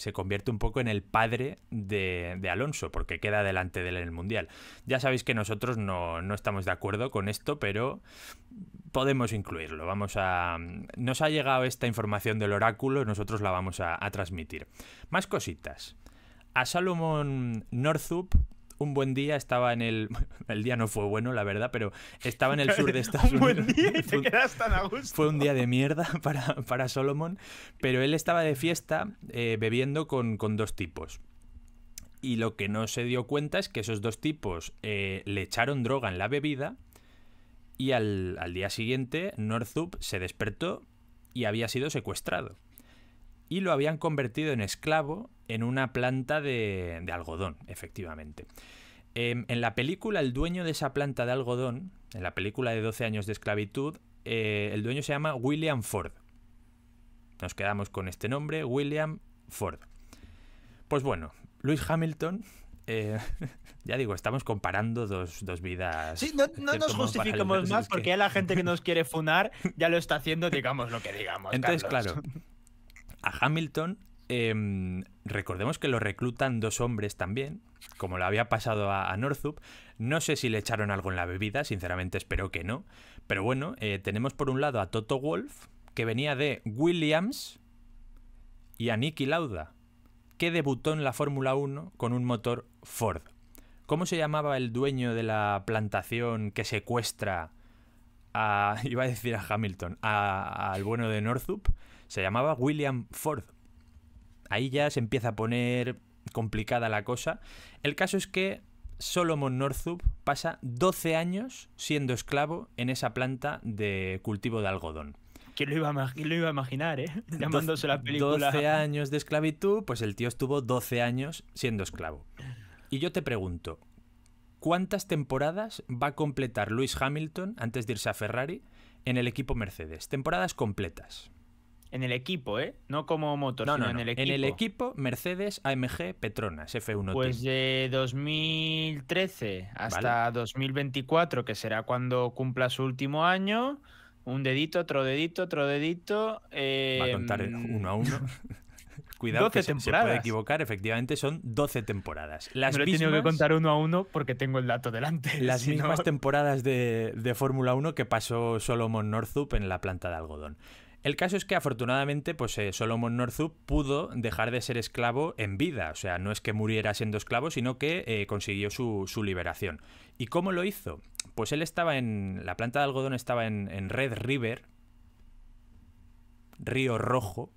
se convierte un poco en el padre de, Alonso, porque queda delante de él en el Mundial. Ya sabéis que nosotros no, no, estamos de acuerdo con esto, pero podemos incluirlo. Vamos a. Nos ha llegado esta información del oráculo, nosotros la vamos a, a transmitir. Más cositas. A Salomon Northup un buen día estaba en el. El día no fue bueno, la verdad, pero estaba en el sur de Estados Unidos. Fue un día de mierda para, para Solomon, pero él estaba de fiesta eh, bebiendo con, dos tipos y lo que no se dio cuenta es que esos dos tipos eh, le echaron droga en la bebida y al, al, día siguiente Northup se despertó y había sido secuestrado y lo habían convertido en esclavo en una planta de, algodón, efectivamente. Em, en la película, el dueño de esa planta de algodón, en la película de 12 años de esclavitud, eh, el dueño se llama William Ford. Nos quedamos con este nombre, William Ford. Pues bueno, Luis Hamilton eh, ya digo, estamos comparando dos, dos vidas. Sí, no, nos justificamos más porque la gente que nos quiere funar ya lo está haciendo, digamos lo que digamos. Entonces, claro, a Hamilton, em, recordemos que lo reclutan dos hombres también, como lo había pasado a, Northup. No sé si le echaron algo en la bebida, sinceramente espero que no. Pero bueno, eh, tenemos por un lado a Toto Wolf, que venía de Williams, y a Nicky Lauda, que debutó en la Fórmula 1 con un motor Ford. ¿Cómo se llamaba el dueño de la plantación que secuestra a. iba a decir a Hamilton, al bueno de Northup? Se llamaba William Ford. Ahí ya se empieza a poner complicada la cosa. El caso es que Solomon Northup pasa 12 años siendo esclavo en esa planta de cultivo de algodón. ¿Quién lo, iba a, imaginar, eh? 12 años de esclavitud, pues el tío estuvo 12 años siendo esclavo. Y yo te pregunto, ¿cuántas temporadas va a completar Lewis Hamilton antes de irse a Ferrari en el equipo Mercedes? Temporadas completas. En el equipo, ¿eh? No como motor, no, en el equipo. En el equipo, Mercedes, AMG, Petronas, F1. Pues de 2013 hasta 2024, que será cuando cumpla su último año. Un dedito, otro dedito, otro dedito. Va a contar em, uno a uno. Cuidado 12 que temporadas. se puede equivocar, efectivamente son 12 temporadas. Las Pero he tenido que contar uno a uno porque tengo el dato delante. Las mismas temporadas de, de Fórmula 1 que pasó Solomon Northup en la planta de algodón. El caso es que afortunadamente, pues eh, Solomon Northup pudo dejar de ser esclavo en vida. O sea, no es que muriera siendo esclavo, sino que eh, consiguió su, liberación. ¿Y cómo lo hizo? Pues él estaba en. La planta de algodón estaba en Red River, Río Rojo,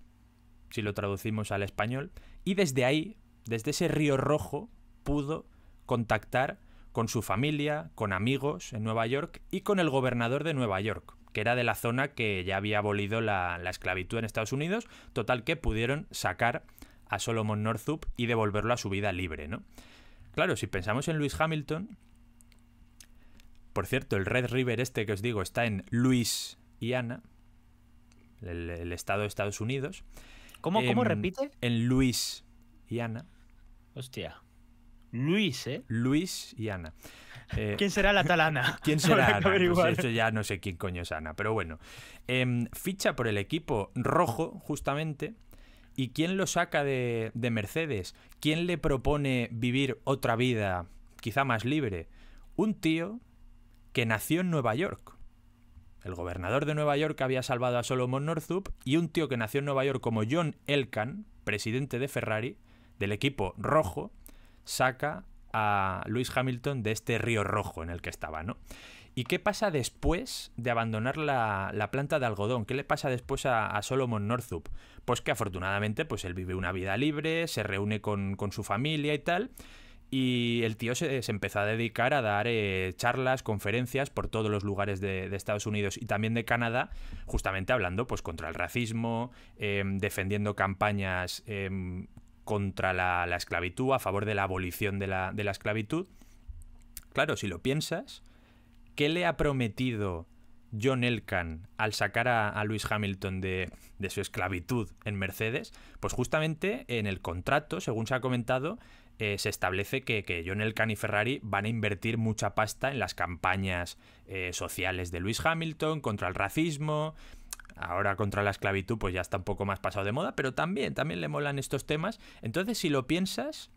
si lo traducimos al español, y desde ahí, desde ese Río Rojo, pudo contactar con su familia, con amigos en Nueva York y con el gobernador de Nueva York que era de la zona que ya había abolido la, esclavitud en Estados Unidos, total que pudieron sacar a Solomon Northup y devolverlo a su vida libre, ¿no? Claro, si pensamos en Luis Hamilton, por cierto, el Red River este que os digo está en y el, el estado de Estados Unidos. ¿Cómo, repite? ¿cómo em, repite? En Luisiana. Hostia. Luis, ¿eh? Luis y Ana. Eh, ¿Quién será la tal Ana? ¿Quién será Ana? ya no sé quién coño es Ana, pero bueno. Em, ficha por el equipo rojo, justamente. ¿Y quién lo saca de, de Mercedes? ¿Quién le propone vivir otra vida, quizá más libre? Un tío que nació en Nueva York. El gobernador de Nueva York había salvado a Solomon Northup y un tío que nació en Nueva York como John Elkan, presidente de Ferrari, del equipo rojo, saca a Lewis Hamilton de este río rojo en el que estaba, ¿no? ¿Y qué pasa después de abandonar la, planta de algodón? ¿Qué le pasa después a, Solomon Northup? Pues que afortunadamente pues él vive una vida libre, se reúne con, su familia y tal, y el tío se, empezó a dedicar a dar eh, charlas, conferencias por todos los lugares de, Estados Unidos y también de Canadá, justamente hablando pues contra el racismo, eh, defendiendo campañas em, contra la, esclavitud, a favor de la abolición de la, de la esclavitud. Claro, si lo piensas, ¿qué le ha prometido John Elkan al sacar a, Luis Hamilton de, de, su esclavitud en Mercedes, pues justamente en el contrato, según se ha comentado, eh, se establece que, John Elkan y Ferrari van a invertir mucha pasta en las campañas eh, sociales de Lewis Hamilton contra el racismo, ahora contra la esclavitud pues ya está un poco más pasado de moda, pero también, también le molan estos temas. Entonces, si lo piensas,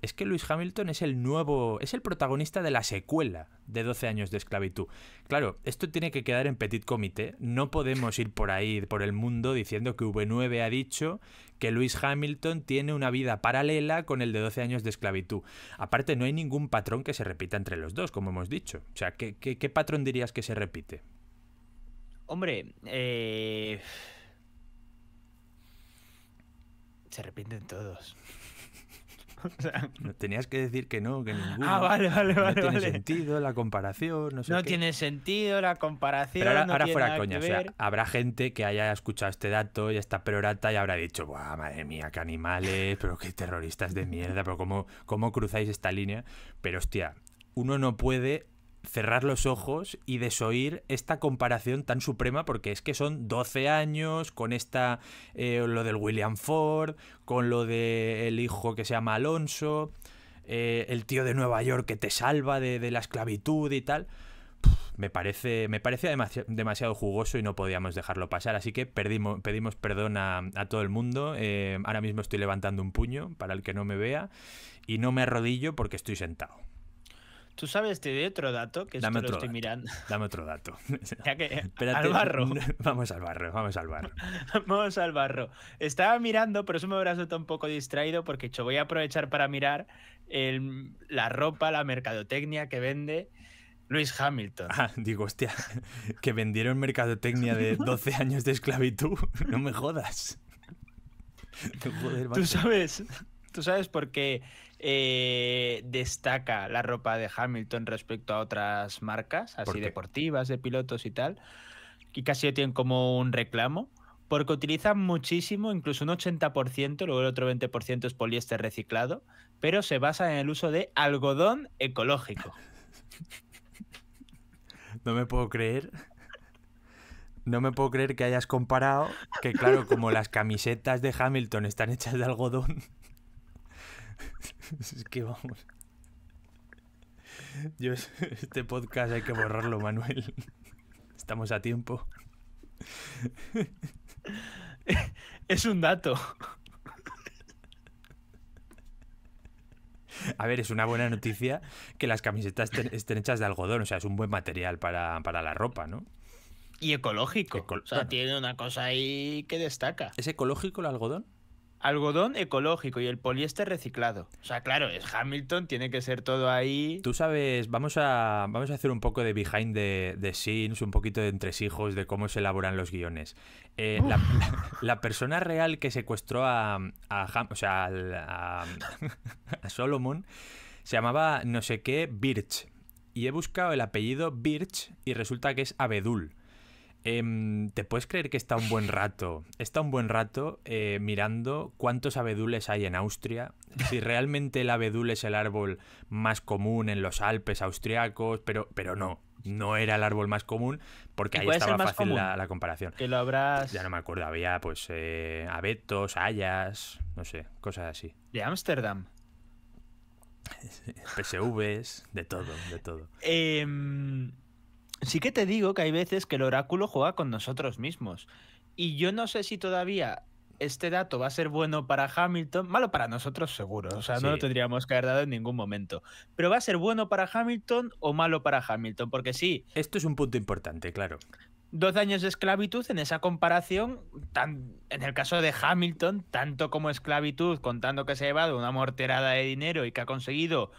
es que Luis Hamilton es el nuevo, es el protagonista de la secuela de 12 años de esclavitud. Claro, esto tiene que quedar en petit comité, no podemos ir por ahí, por el mundo, diciendo que V9 ha dicho que Luis Hamilton tiene una vida paralela con el de 12 años de esclavitud. Aparte, no hay ningún patrón que se repita entre los dos, como hemos dicho. O sea, qué patrón dirías que se repite? Hombre, eh... se arrepienten todos. Tenías que decir que no, que ah, ninguno. Ah, vale, vale, vale. tiene sentido la comparación, no tiene sentido la comparación. Pero ahora, ahora fuera coña, o sea, habrá gente que haya escuchado este dato y esta perorata y habrá dicho, ¡buah, madre mía, qué animales! Pero qué terroristas de mierda, pero cómo, cómo cruzáis esta línea. Pero hostia, uno no puede cerrar los ojos y desoír esta comparación tan suprema, porque es que son 12 años con esta, eh, lo del William Ford, con lo del hijo que se llama Alonso, eh, el tío de Nueva York que te salva de, la esclavitud y tal. me parece, me parece demasiado jugoso y no podíamos dejarlo pasar, así que pedimos perdón a, todo el mundo. Eh, ahora mismo estoy levantando un puño para el que no me vea y no me arrodillo porque estoy sentado. Tú sabes Te doy otro dato que dame esto otro estoy mirando. Dame otro dato. al barro. Vamos al barro, vamos al barro. vamos al barro. Estaba mirando, pero eso me habrás notado un poco distraído, porque yo voy a aprovechar para mirar la ropa, la mercadotecnia que vende. Luis Hamilton. Ah, digo, hostia, que vendieron mercadotecnia de 12 años de esclavitud. No me jodas. tú sabes, tú sabes por qué eh, destaca la ropa de Hamilton respecto a otras marcas, así deportivas, de pilotos y tal, y casi tienen como un reclamo, porque utilizan muchísimo, incluso un 80%, luego el otro 20% es poliéster reciclado, pero se basa en el uso de algodón ecológico. No me puedo creer. No me puedo creer que hayas comparado que, claro, como las camisetas de Hamilton están hechas de algodón, es que vamos. este podcast hay que borrarlo, Manuel. Estamos a tiempo. Es un dato. A ver, es una buena noticia que las camisetas estén hechas de algodón, o sea, es un buen material para, la ropa, ¿no? Y ecológico. o sea, tiene una cosa ahí que destaca. ¿Es ecológico el algodón? Algodón ecológico y el poliéster reciclado. O sea, claro, es Hamilton, tiene que ser todo ahí. Tú sabes, vamos a, vamos a hacer un poco de behind the, scenes, un poquito de entresijos de cómo se elaboran los guiones. Eh, la, persona real que secuestró a, a Solomon se llamaba no sé qué Birch. Y he buscado el apellido Birch y resulta que es Abedul. Em, ¿Te puedes creer que está un buen rato? Está un buen rato eh, mirando cuántos abedules hay en Austria. Si realmente el abedul es el árbol más común en los Alpes austriacos, pero, pero no. No era el árbol más común, porque ahí estaba fácil la, comparación. Que lo habrás. Ya no me acuerdo, había pues eh, abetos, hayas, no sé, cosas así. De Ámsterdam. PSVs, de todo, de todo. Eh sí que te digo que hay veces que el oráculo juega con nosotros mismos. Y yo no sé si todavía este dato va a ser bueno para Hamilton, malo para nosotros seguro, o sea, no lo tendríamos que haber dado en ningún momento, pero va a ser bueno para Hamilton o malo para Hamilton, porque sí. Esto es un punto importante, claro. dos años de esclavitud en esa comparación, tan, en el caso de Hamilton, tanto como esclavitud, contando que se ha llevado una morterada de dinero y que ha conseguido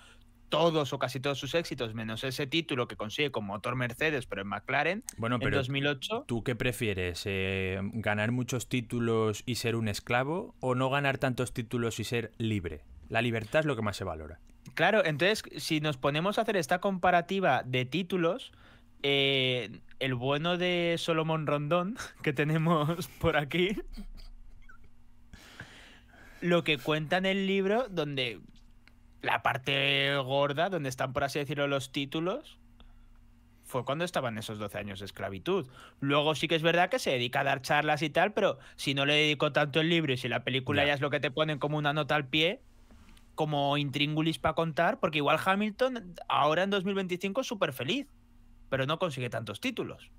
todos o casi todos sus éxitos, menos ese título que consigue con motor Mercedes, pero en McLaren bueno, pero en 2008. ¿Tú qué prefieres? Eh, ¿Ganar muchos títulos y ser un esclavo o no ganar tantos títulos y ser libre? La libertad es lo que más se valora. Claro, entonces si nos ponemos a hacer esta comparativa de títulos, eh, el bueno de Solomon Rondón que tenemos por aquí, lo que cuenta en el libro donde la parte gorda, donde están, por así decirlo, los títulos, fue cuando estaban esos 12 años de esclavitud. Luego sí que es verdad que se dedica a dar charlas y tal, pero si no le dedico tanto el libro y si la película ya, es lo que te ponen como una nota al pie, como intríngulis para contar, porque igual Hamilton ahora en 2025 es súper feliz, pero no consigue tantos títulos.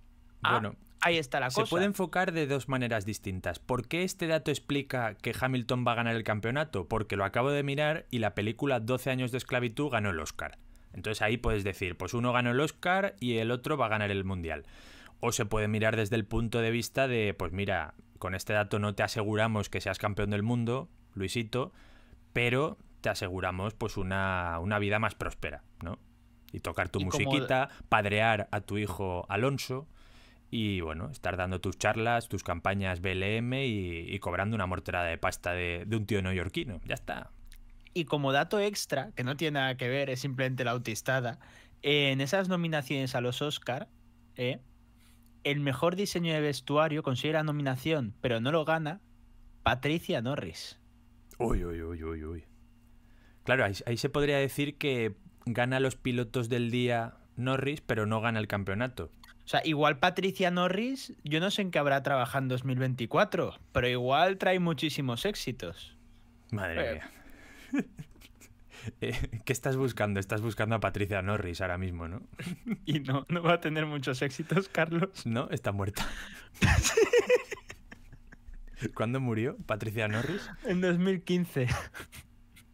Ah, bueno, ahí está la cosa. Se puede enfocar de dos maneras distintas. ¿Por qué este dato explica que Hamilton va a ganar el campeonato? Porque lo acabo de mirar y la película 12 años de esclavitud ganó el Oscar. Entonces ahí puedes decir, pues uno ganó el Oscar y el otro va a ganar el Mundial. O se puede mirar desde el punto de vista de, pues mira, con este dato no te aseguramos que seas campeón del mundo, Luisito, pero te aseguramos pues una, vida más próspera, ¿no? Y tocar tu musiquita, padrear a tu hijo Alonso y bueno, estar dando tus charlas, tus campañas BLM y, cobrando una morterada de pasta de, un tío neoyorquino. Ya está. Y como dato extra, que no tiene nada que ver, es simplemente la autistada, en esas nominaciones a los Oscar, ¿eh? el mejor diseño de vestuario consigue la nominación, pero no lo gana, Patricia Norris. Uy, uy, uy, uy, uy. Claro, ahí se podría decir que gana los pilotos del día Norris, pero no gana el campeonato. O sea, igual Patricia Norris, yo no sé en qué habrá trabajado en 2024, pero igual trae muchísimos éxitos. Madre mía. Eh, ¿Qué estás buscando? Estás buscando a Patricia Norris ahora mismo, ¿no? Y no, no va a tener muchos éxitos, Carlos. No, está muerta. ¿Cuándo murió Patricia Norris? En 2015.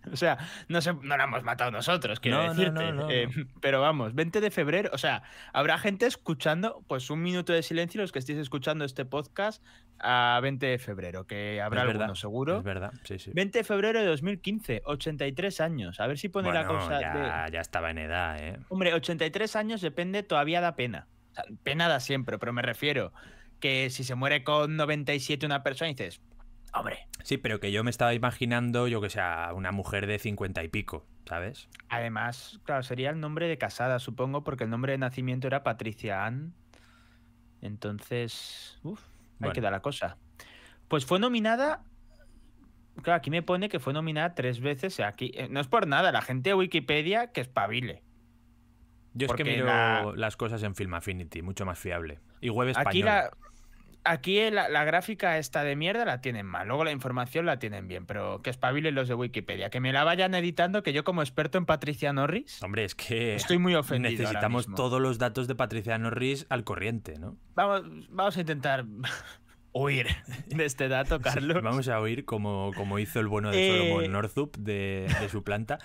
O sea, no, la hemos matado nosotros, quiero no, decirte. Eh, pero vamos, 20 de febrero, o sea, habrá gente escuchando, pues un minuto de silencio los que estéis escuchando este podcast a 20 de febrero, que habrá verdad, seguro. Es verdad, sí, sí. 20 de febrero de 2015, 83 años. A ver si pone la cosa. Ya, ya estaba en edad, ¿eh? Hombre, 83 años depende, todavía da pena. pena da siempre, pero me refiero que si se muere con 97 una persona y dices, Sí, pero que yo me estaba imaginando, yo que sea, una mujer de cincuenta y pico, ¿sabes? Además, claro, sería el nombre de casada, supongo, porque el nombre de nacimiento era Patricia Ann. Entonces, uff, ahí queda la cosa. Pues fue nominada. Claro, aquí me pone que fue nominada tres veces. Aquí eh, no es por nada, la gente de Wikipedia que espabile. Yo es que miro las cosas en Film Affinity, mucho más fiable. Y web español. Aquí aquí la, gráfica está de mierda la tienen mal, luego la información la tienen bien, pero que espabilen los de Wikipedia, que me la vayan editando, que yo como experto en Patricia Norris... Hombre, es que... Estoy muy ofendido. Necesitamos todos los datos de Patricia Norris al corriente, ¿no? Vamos, vamos a intentar Oír de este dato, Carlos. vamos a oír como, como hizo el bueno de eh, Solomon Northup de, su planta.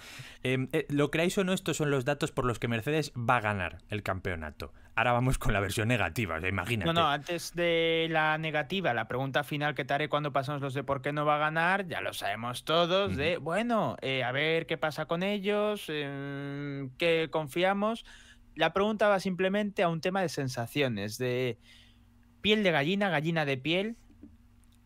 Eh, eh, lo creáis o no, estos son los datos por los que Mercedes va a ganar el campeonato. Ahora vamos con la versión negativa, imagínate. No, no, antes de la negativa, la pregunta final que te haré cuando pasamos los de por qué no va a ganar, ya lo sabemos todos, de, bueno, a ver qué pasa con ellos, qué confiamos. La pregunta va simplemente a un tema de sensaciones, de piel de gallina, gallina de piel,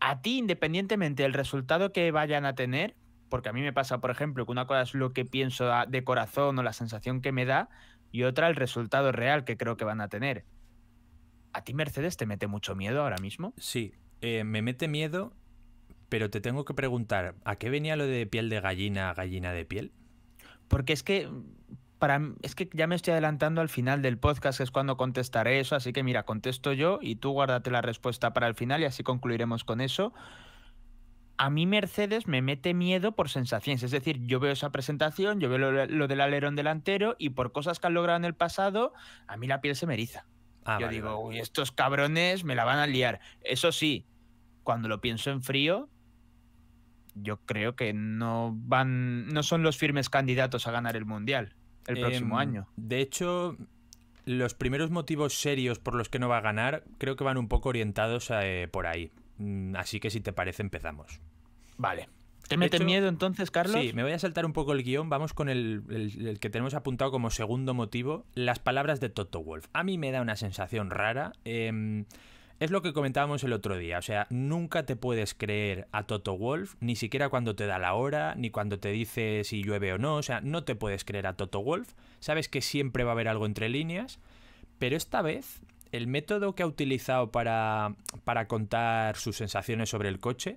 a ti independientemente del resultado que vayan a tener, porque a mí me pasa, por ejemplo, que una cosa es lo que pienso de corazón o la sensación que me da y otra el resultado real que creo que van a tener. ¿A ti Mercedes te mete mucho miedo ahora mismo? Sí, eh, me mete miedo, pero te tengo que preguntar, ¿a qué venía lo de piel de gallina, gallina de piel? Porque es que es que ya me estoy adelantando al final del podcast, que es cuando contestaré eso, así que mira, contesto yo y tú guárdate la respuesta para el final y así concluiremos con eso. A mí Mercedes me mete miedo por sensaciones, es decir, yo veo esa presentación, yo veo lo, del alerón delantero y por cosas que han logrado en el pasado, a mí la piel se me eriza. Ah, yo digo, uy, estos cabrones me la van a liar. Eso sí, cuando lo pienso en frío, yo creo que no van, no son los firmes candidatos a ganar el mundial el próximo em, año. De hecho, los primeros motivos serios por los que no va a ganar creo que van un poco orientados eh, por ahí. Mm, así que si te parece empezamos. Vale. ¿Te mete miedo entonces, Carlos? Sí, me voy a saltar un poco el guión. Vamos con el, que tenemos apuntado como segundo motivo, las palabras de Toto Wolf. A mí me da una sensación rara. Em, es lo que comentábamos el otro día, o sea, nunca te puedes creer a Toto Wolf, ni siquiera cuando te da la hora, ni cuando te dice si llueve o no, o sea, no te puedes creer a Toto Wolf, sabes que siempre va a haber algo entre líneas, pero esta vez el método que ha utilizado para, para contar sus sensaciones sobre el coche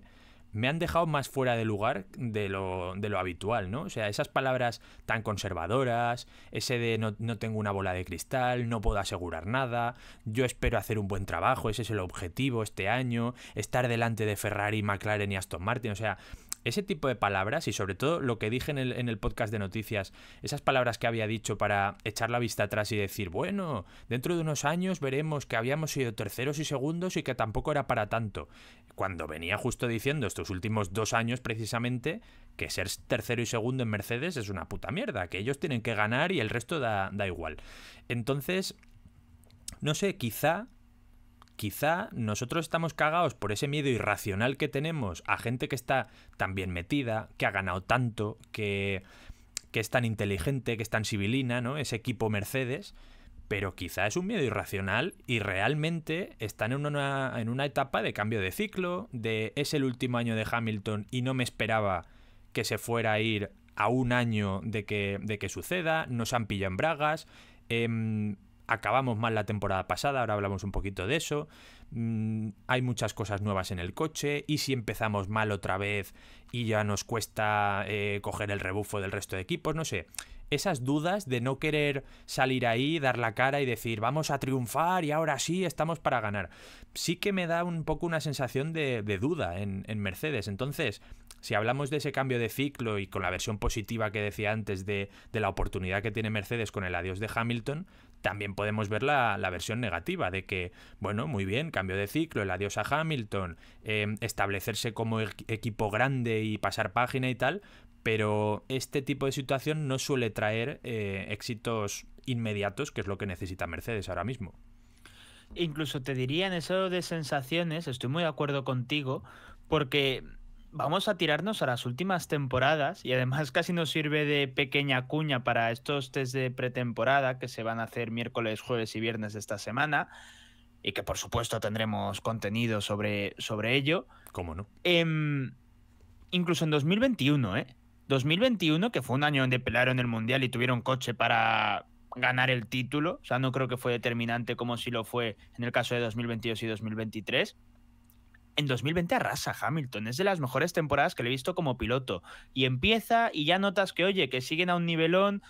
me han dejado más fuera de lugar de lo, habitual, ¿no? O sea, esas palabras tan conservadoras, ese de no, tengo una bola de cristal, no puedo asegurar nada, yo espero hacer un buen trabajo, ese es el objetivo este año, estar delante de Ferrari, McLaren y Aston Martin, o sea, ese tipo de palabras y sobre todo lo que dije en el, podcast de noticias, esas palabras que había dicho para echar la vista atrás y decir, bueno, dentro de unos años veremos que habíamos sido terceros y segundos y que tampoco era para tanto. Cuando venía justo diciendo estos últimos dos años precisamente que ser tercero y segundo en Mercedes es una puta mierda, que ellos tienen que ganar y el resto da, da igual. Entonces, no sé, quizá quizá nosotros estamos cagados por ese miedo irracional que tenemos a gente que está tan bien metida, que ha ganado tanto, que, que es tan inteligente, que es tan civilina, ¿no? Ese equipo Mercedes. Pero quizá es un miedo irracional y realmente están en una, en una etapa de cambio de ciclo, de es el último año de Hamilton y no me esperaba que se fuera a ir a un año de que, de que suceda, nos han pillado en bragas, em, acabamos mal la temporada pasada, ahora hablamos un poquito de eso. Mm, hay muchas cosas nuevas en el coche y si empezamos mal otra vez y ya nos cuesta eh, coger el rebufo del resto de equipos, no sé. Esas dudas de no querer salir ahí, dar la cara y decir vamos a triunfar y ahora sí estamos para ganar. Sí que me da un poco una sensación de, duda en, Mercedes. Entonces, si hablamos de ese cambio de ciclo y con la versión positiva que decía antes de, la oportunidad que tiene Mercedes con el adiós de Hamilton, también podemos ver la, versión negativa de que, bueno, muy bien, cambio de ciclo, el adiós a Hamilton, em, establecerse como equipo grande y pasar página y tal, pero este tipo de situación no suele traer eh, éxitos inmediatos, que es lo que necesita Mercedes ahora mismo. Incluso te diría en eso de sensaciones, estoy muy de acuerdo contigo, porque vamos a tirarnos a las últimas temporadas y además casi nos sirve de pequeña cuña para estos test de pretemporada que se van a hacer miércoles, jueves y viernes de esta semana y que por supuesto tendremos contenido sobre, sobre ello. ¿Cómo no? Em, incluso en 2021, ¿eh? 2021, que fue un año donde pelaron el Mundial y tuvieron coche para ganar el título, o sea, no creo que fue determinante como si lo fue en el caso de 2022 y 2023 en 2020 arrasa Hamilton, es de las mejores temporadas que le he visto como piloto. Y empieza y ya notas que, oye, que siguen a un nivelón,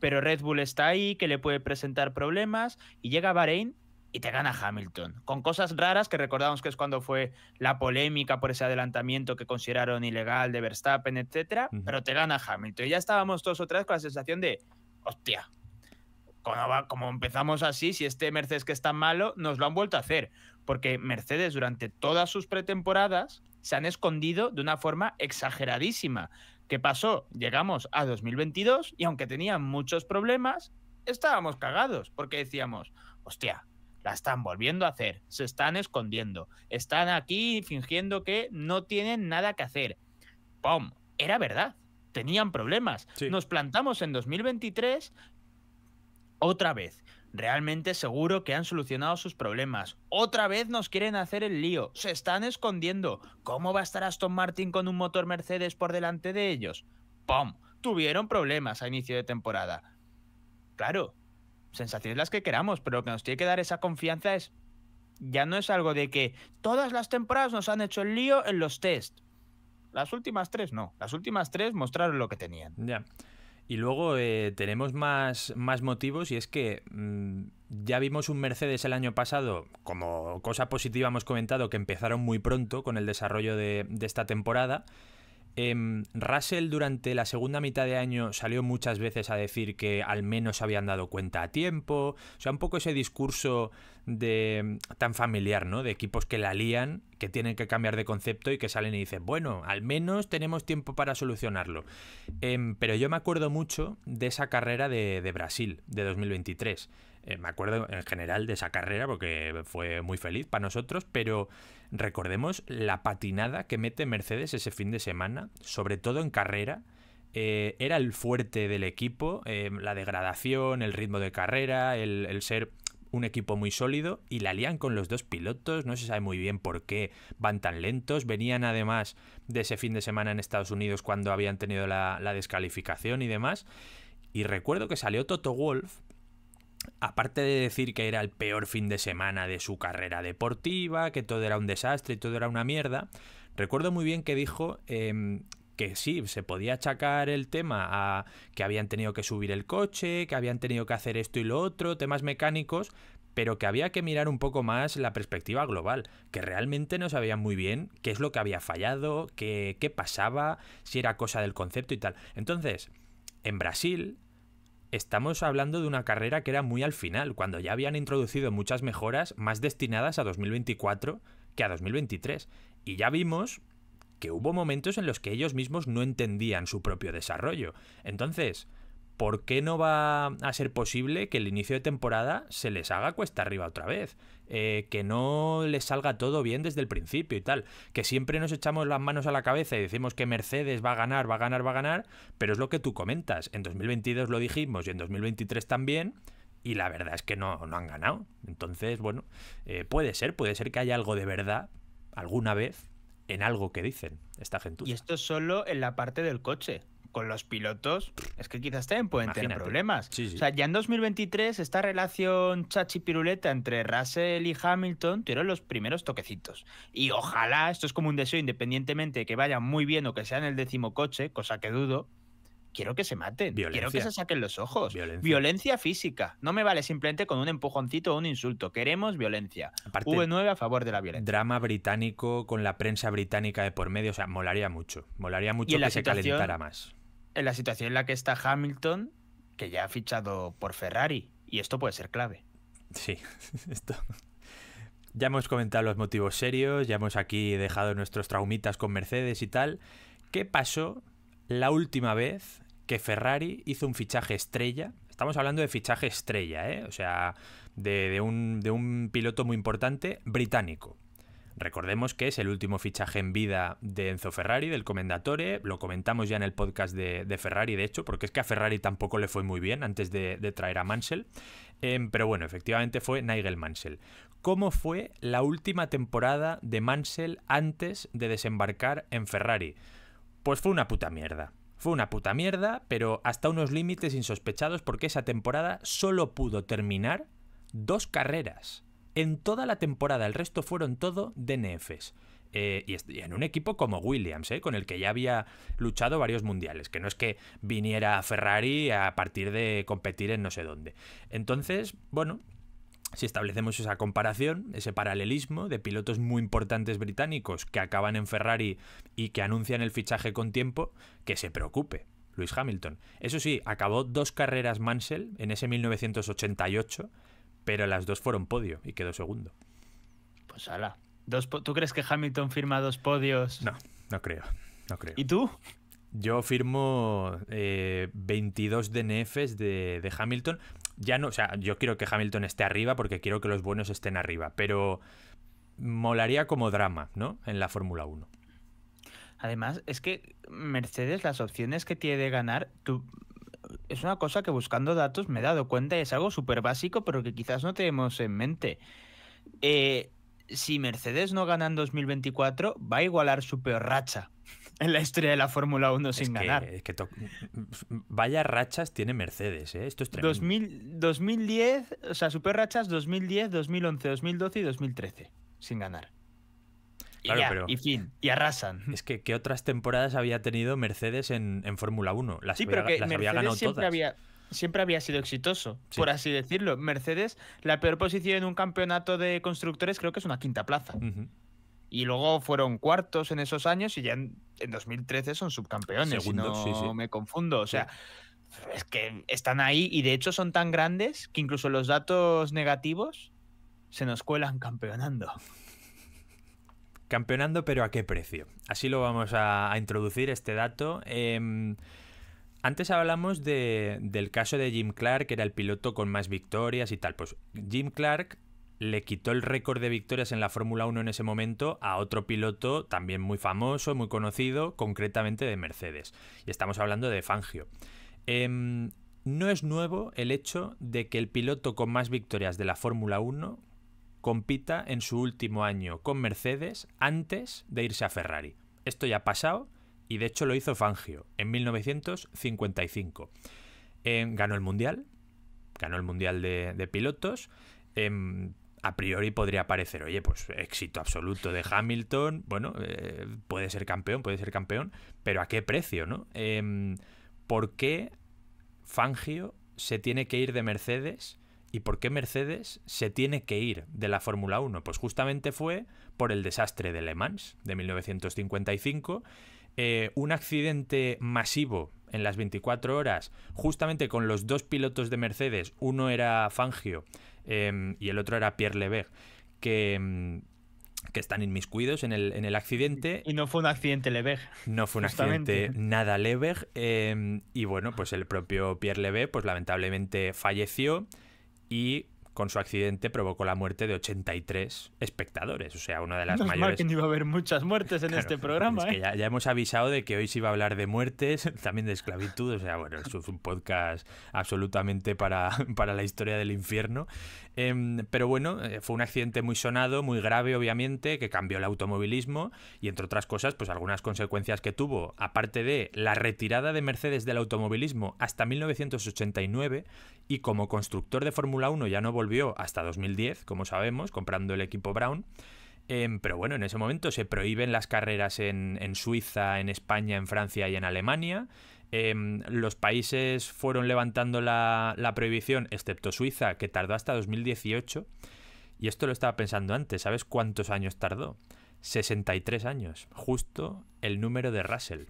pero Red Bull está ahí, que le puede presentar problemas, y llega a Bahrein y te gana Hamilton, con cosas raras que recordamos que es cuando fue la polémica por ese adelantamiento que consideraron ilegal de Verstappen, etcétera, pero te gana Hamilton. Y ya estábamos todos otra vez con la sensación de, hostia, como, como empezamos así, si este Mercedes que es tan malo, nos lo han vuelto a hacer porque Mercedes durante todas sus pretemporadas se han escondido de una forma exageradísima. ¿Qué pasó? Llegamos a 2022 y aunque tenían muchos problemas, estábamos cagados porque decíamos, hostia, la están volviendo a hacer, se están escondiendo, están aquí fingiendo que no tienen nada que hacer. ¡Pum! Era verdad, tenían problemas. Nos plantamos en 2023 otra vez Realmente seguro que han solucionado sus problemas. Otra vez nos quieren hacer el lío. Se están escondiendo. ¿Cómo va a estar Aston Martin con un motor Mercedes por delante de ellos? ¡Pum! Tuvieron problemas a inicio de temporada. Claro, sensaciones las que queramos, pero lo que nos tiene que dar esa confianza es... Ya no es algo de que todas las temporadas nos han hecho el lío en los test. Las últimas tres no. Las últimas tres mostraron lo que tenían. Ya. Y luego eh, tenemos más, motivos y es que mm, ya vimos un Mercedes el año pasado, como cosa positiva hemos comentado, que empezaron muy pronto con el desarrollo de esta temporada. Em, Russell durante la segunda mitad de año salió muchas veces a decir que al menos habían dado cuenta a tiempo. O sea, un poco ese discurso de em, tan familiar, ¿no? De equipos que la lían, que tienen que cambiar de concepto y que salen y dicen, bueno, al menos tenemos tiempo para solucionarlo. Em, pero yo me acuerdo mucho de esa carrera de, Brasil, de 2023. Eh, me acuerdo en general de esa carrera porque fue muy feliz para nosotros, pero Recordemos la patinada que mete Mercedes ese fin de semana, sobre todo en carrera. Eh, era el fuerte del equipo, eh, la degradación, el ritmo de carrera, el, ser un equipo muy sólido y la lían con los dos pilotos, no se sabe muy bien por qué van tan lentos, venían además de ese fin de semana en Estados Unidos cuando habían tenido la, la descalificación y demás. Y recuerdo que salió Toto Wolf aparte de decir que era el peor fin de semana de su carrera deportiva, que todo era un desastre y todo era una mierda, recuerdo muy bien que dijo em, que sí, se podía achacar el tema a que habían tenido que subir el coche, que habían tenido que hacer esto y lo otro, temas mecánicos, pero que había que mirar un poco más la perspectiva global, que realmente no sabían muy bien qué es lo que había fallado, qué pasaba, si era cosa del concepto y tal. Entonces, en Brasil, estamos hablando de una carrera que era muy al final, cuando ya habían introducido muchas mejoras más destinadas a 2024 que a 2023. Y ya vimos que hubo momentos en los que ellos mismos no entendían su propio desarrollo. Entonces, ¿por qué no va a ser posible que el inicio de temporada se les haga cuesta arriba otra vez? Eh, que no les salga todo bien desde el principio y tal. Que siempre nos echamos las manos a la cabeza y decimos que Mercedes va a ganar, va a ganar, va a ganar, pero es lo que tú comentas. En 2022 lo dijimos y en 2023 también y la verdad es que no, no han ganado. Entonces, bueno, eh, puede ser, puede ser que haya algo de verdad alguna vez en algo que dicen esta gente. Y esto es solo en la parte del coche con los pilotos, es que quizás también pueden tener problemas. O sea, ya en 2023 esta relación chachi-piruleta entre Russell y Hamilton tuvieron los primeros toquecitos. Y ojalá, esto es como un deseo, independientemente de que vaya muy bien o que sea en el décimo coche, cosa que dudo, quiero que se maten, quiero que se saquen los ojos. Violencia. física. No me vale simplemente con un empujoncito o un insulto. Queremos violencia. V9 a favor de la violencia. Drama británico con la prensa británica de por medio. O sea, molaría mucho. Molaría mucho que se calentara más en la situación en la que está Hamilton, que ya ha fichado por Ferrari, y esto puede ser clave. Sí, esto. Ya hemos comentado los motivos serios, ya hemos aquí dejado nuestros traumitas con Mercedes y tal. ¿Qué pasó la última vez que Ferrari hizo un fichaje estrella? Estamos hablando de fichaje estrella, ¿eh? O sea, de, de un piloto muy importante británico. Recordemos que es el último fichaje en vida de Enzo Ferrari, del Comendatore. Lo comentamos ya en el podcast de, Ferrari, de hecho, porque es que a Ferrari tampoco le fue muy bien antes de, traer a Mansell. Em, pero bueno, efectivamente fue Nigel Mansell. ¿Cómo fue la última temporada de Mansell antes de desembarcar en Ferrari? Pues fue una puta mierda. Fue una puta mierda, pero hasta unos límites insospechados porque esa temporada solo pudo terminar dos carreras en toda la temporada. El resto fueron todo DNFs. Eh, y en un equipo como Williams, eh, con el que ya había luchado varios mundiales, que no es que viniera a Ferrari a partir de competir en no sé dónde. Entonces, bueno, si establecemos esa comparación, ese paralelismo de pilotos muy importantes británicos que acaban en Ferrari y que anuncian el fichaje con tiempo, que se preocupe. Luis Hamilton. Eso sí, acabó dos carreras Mansell en ese 1988 pero las dos fueron podio y quedó segundo. Pues ala. Dos ¿Tú crees que Hamilton firma dos podios? No, no creo. No ¿Y tú? Yo firmo 22 eh, DNFs de, de Hamilton. Ya no, o sea, yo quiero que Hamilton esté arriba porque quiero que los buenos estén arriba, pero molaría como drama, ¿no? En la Fórmula 1. Además, es que Mercedes, las opciones que tiene de ganar, tú es una cosa que buscando datos me he dado cuenta y es algo súper básico, pero que quizás no tenemos en mente. Eh, si Mercedes no gana en 2024, va a igualar su peor racha en la historia de la Fórmula 1 sin ganar. Vaya rachas tiene Mercedes, ¿eh? esto es tremendo. 2010, o sea, super rachas 2010, 2011, 2012 y 2013 sin ganar y fin, y arrasan. Es que, ¿qué otras temporadas había tenido Mercedes en, Fórmula 1? Las había, pero que siempre Había, siempre había sido exitoso, por así decirlo. Mercedes, la peor posición en un campeonato de constructores creo que es una quinta plaza. Y luego fueron cuartos en esos años y ya en, 2013 son subcampeones, no me confundo. O sea, es que están ahí y de hecho son tan grandes que incluso los datos negativos se nos cuelan campeonando. Campeonando, pero ¿a qué precio? Así lo vamos a, introducir este dato. Em, antes hablamos del caso de Jim Clark, que era el piloto con más victorias y tal. Pues Jim Clark le quitó el récord de victorias en la Fórmula 1 en ese momento a otro piloto también muy famoso, muy conocido, concretamente de Mercedes. Y estamos hablando de Fangio. Em, no es nuevo el hecho de que el piloto con más victorias de la Fórmula 1 compita en su último año con Mercedes antes de irse a Ferrari. Esto ya ha pasado y de hecho lo hizo Fangio en 1955. Em, ganó el Mundial, ganó el Mundial de, Pilotos. Em, a priori podría parecer, oye, pues éxito absoluto de Hamilton, bueno, eh, puede ser campeón, puede ser campeón, pero ¿a qué precio, no? Em, ¿Por qué Fangio se tiene que ir de Mercedes ¿Y por qué Mercedes se tiene que ir de la Fórmula 1? Pues justamente fue por el desastre de Le Mans de 1955, eh, un accidente masivo en las 24 horas, justamente con los dos pilotos de Mercedes, uno era Fangio eh, y el otro era Pierre Leveg mm, que, están inmiscuidos en el, en el accidente. Y no fue un accidente Leveg No fue un accidente nada Leveg eh, y bueno, pues el propio Pierre Leveg pues lamentablemente falleció y con su accidente provocó la muerte de 83 espectadores, o sea, una de las mayores. Es mal que iba a haber muchas muertes en este programa. ¿eh? ya, hemos avisado de que hoy se iba a hablar de muertes, también de esclavitud, o sea, bueno, es un podcast absolutamente para, la historia del infierno. Em, pero bueno, eh, fue un accidente muy sonado, muy grave, obviamente, que cambió el automovilismo y entre otras cosas, pues algunas consecuencias que tuvo, aparte de la retirada de Mercedes del automovilismo hasta 1989 y como constructor de Fórmula 1 ya no volvió hasta 2010, como sabemos, comprando el equipo Brown. Em, pero bueno, en ese momento se prohíben las carreras en, Suiza, en España, en Francia y en Alemania. Em, los países fueron levantando la, la, prohibición, excepto Suiza, que tardó hasta 2018. Y esto lo estaba pensando antes, ¿sabes cuántos años tardó? 63 años, justo el número de Russell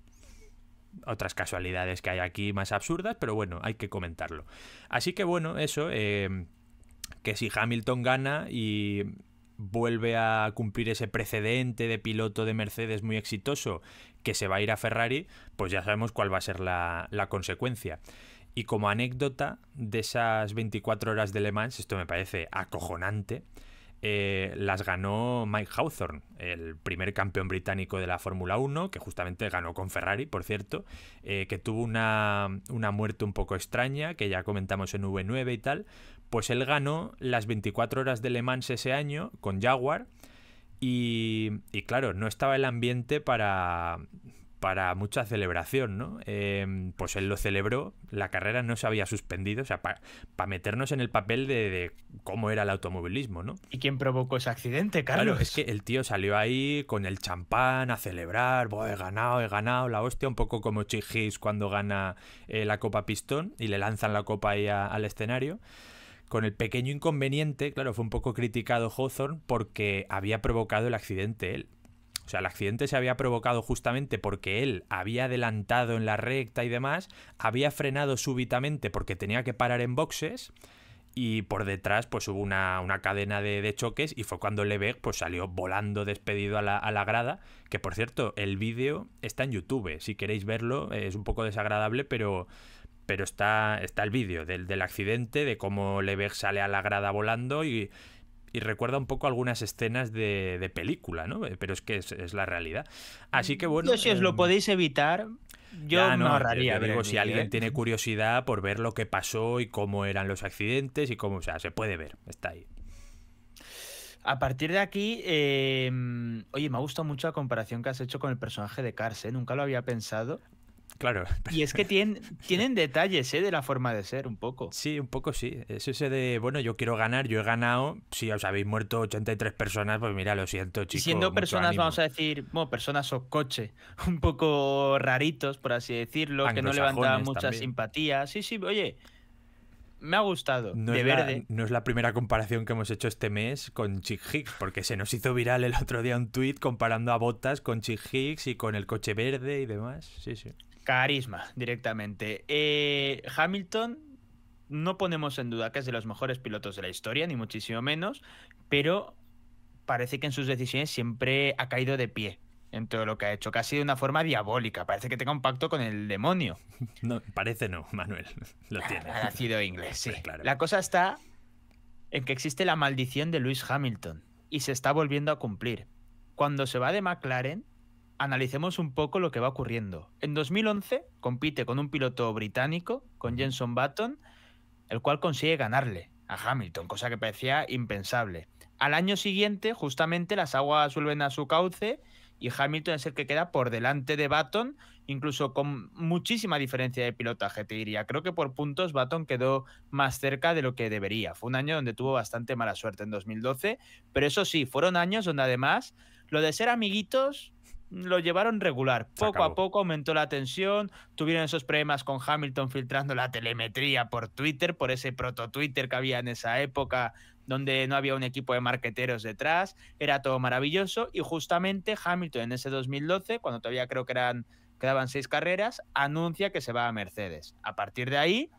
otras casualidades que hay aquí más absurdas, pero bueno, hay que comentarlo. Así que bueno, eso, em, que si Hamilton gana y vuelve a cumplir ese precedente de piloto de Mercedes muy exitoso que se va a ir a Ferrari, pues ya sabemos cuál va a ser la, la consecuencia. Y como anécdota de esas 24 horas de Le Mans, esto me parece acojonante, eh, las ganó Mike Hawthorne, el primer campeón británico de la Fórmula 1, que justamente ganó con Ferrari, por cierto, eh, que tuvo una, una, muerte un poco extraña, que ya comentamos en V9 y tal, pues él ganó las 24 horas de Le Mans ese año con Jaguar. y claro, no estaba el ambiente para, para mucha celebración, ¿no? Em, pues él lo celebró, la carrera no se había suspendido, o sea, para meternos en el papel de, cómo era el automovilismo, ¿no? ¿Y quién provocó ese accidente, Carlos? Claro, es que el tío salió ahí con el champán a celebrar, he ganado, he ganado, la hostia, un poco como Chigis cuando gana eh, la Copa Pistón y le lanzan la copa ahí al escenario con el pequeño inconveniente, claro, fue un poco criticado Hawthorne porque había provocado el accidente él. O sea, el accidente se había provocado justamente porque él había adelantado en la recta y demás, había frenado súbitamente porque tenía que parar en boxes y por detrás pues hubo una, cadena de, choques y fue cuando Lebec pues salió volando despedido a la, grada, que por cierto el vídeo está en YouTube, eh, si queréis verlo eh, es un poco desagradable pero, pero está, está el vídeo del, del, accidente, de cómo Lebec sale a la grada volando y, y recuerda un poco algunas escenas de, película, ¿no? Eh, pero es que es, la realidad. Así que bueno. Yo, si os lo em, podéis evitar, yo no, me ahorraría. Digo, si alguien ¿eh? tiene curiosidad por ver lo que pasó y cómo eran los accidentes y cómo, o sea, se puede ver, está ahí. A partir de aquí, em, oye, me ha gustado mucho la comparación que has hecho con el personaje de Cars, ¿eh? Nunca lo había pensado. Claro. Y es que tienen, tienen detalles ¿eh? de la forma de ser, un poco. Sí, un poco sí. Es ese de, bueno, yo quiero ganar, yo he ganado. Si os habéis muerto 83 personas, pues mira, lo siento, chicos. Siendo personas, vamos a decir, bueno, personas o coche, un poco raritos, por así decirlo, que no levantaban mucha simpatía. Sí, sí, oye, me ha gustado. de verde. no es la primera comparación que hemos hecho este mes con Chick Hicks, porque se nos hizo viral el otro día un tweet comparando a Botas con Chick Hicks y con el coche verde y demás. Sí, sí. Carisma, directamente. Eh, Hamilton, no ponemos en duda que es de los mejores pilotos de la historia, ni muchísimo menos, pero parece que en sus decisiones siempre ha caído de pie en todo lo que ha hecho, casi de una forma diabólica. Parece que tenga un pacto con el demonio. No, parece no, Manuel. Lo tiene. Ha nacido inglés, sí. Pues claro. La cosa está en que existe la maldición de Lewis Hamilton y se está volviendo a cumplir. Cuando se va de McLaren, analicemos un poco lo que va ocurriendo. En 2011 compite con un piloto británico, con Jenson Button, el cual consigue ganarle a Hamilton, cosa que parecía impensable. Al año siguiente, justamente, las aguas vuelven a su cauce y Hamilton es el que queda por delante de Button, incluso con muchísima diferencia de pilotaje, te diría. Creo que por puntos Button quedó más cerca de lo que debería. Fue un año donde tuvo bastante mala suerte en 2012, pero eso sí, fueron años donde además lo de ser amiguitos lo llevaron regular. Poco a poco aumentó la tensión, tuvieron esos problemas con Hamilton filtrando la telemetría por Twitter, por ese proto Twitter que había en esa época donde no había un equipo de marqueteros detrás, era todo maravilloso y justamente Hamilton en ese 2012, cuando todavía creo que eran quedaban seis carreras, anuncia que se va a Mercedes. A partir de ahí,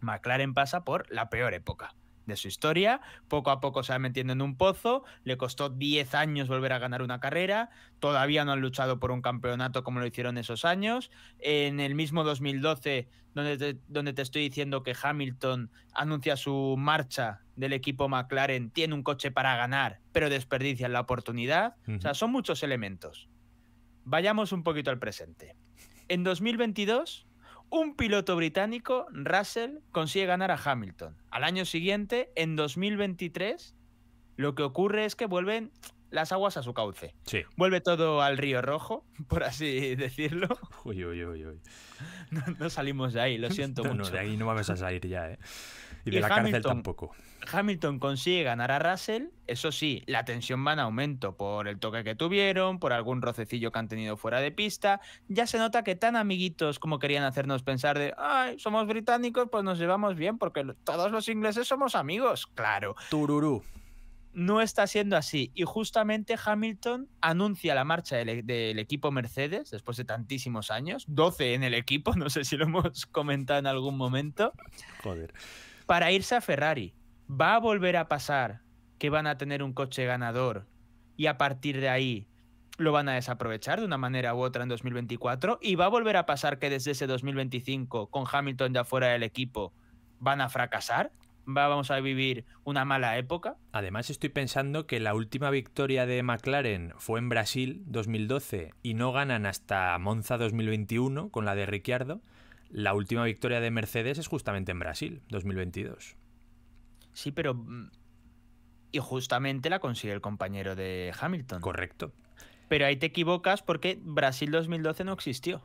McLaren pasa por la peor época de su historia. Poco a poco se va metiendo en un pozo. Le costó 10 años volver a ganar una carrera. Todavía no han luchado por un campeonato como lo hicieron esos años. En el mismo 2012, donde te, donde te estoy diciendo que Hamilton anuncia su marcha del equipo McLaren, tiene un coche para ganar, pero desperdicia la oportunidad. O sea, son muchos elementos. Vayamos un poquito al presente. En 2022 un piloto británico, Russell, consigue ganar a Hamilton. Al año siguiente, en 2023, lo que ocurre es que vuelven las aguas a su cauce. Sí. Vuelve todo al río rojo, por así decirlo. Uy, uy, uy, uy. No, salimos de ahí, lo siento mucho. de ahí no vamos a salir ya, ¿eh? Y de la cárcel tampoco. Hamilton consigue ganar a Russell, eso sí, la tensión va en aumento por el toque que tuvieron, por algún rocecillo que han tenido fuera de pista. Ya se nota que tan amiguitos como querían hacernos pensar de, ay, somos británicos, pues nos llevamos bien, porque todos los ingleses somos amigos, claro. Tururú no está siendo así. Y justamente Hamilton anuncia la marcha del, e, equipo Mercedes después de tantísimos años, 12 en el equipo, no sé si lo hemos comentado en algún momento, Joder. para irse a Ferrari. Va a volver a pasar que van a tener un coche ganador y a partir de ahí lo van a desaprovechar de una manera u otra en 2024 y va a volver a pasar que desde ese 2025 con Hamilton ya fuera del equipo van a fracasar vamos a vivir una mala época. Además, estoy pensando que la última victoria de McLaren fue en Brasil 2012 y no ganan hasta Monza 2021 con la de Ricciardo. La última victoria de Mercedes es justamente en Brasil 2022. Sí, pero. Mm, y justamente la consigue el compañero de Hamilton. Correcto. Pero ahí te equivocas porque Brasil 2012 no existió.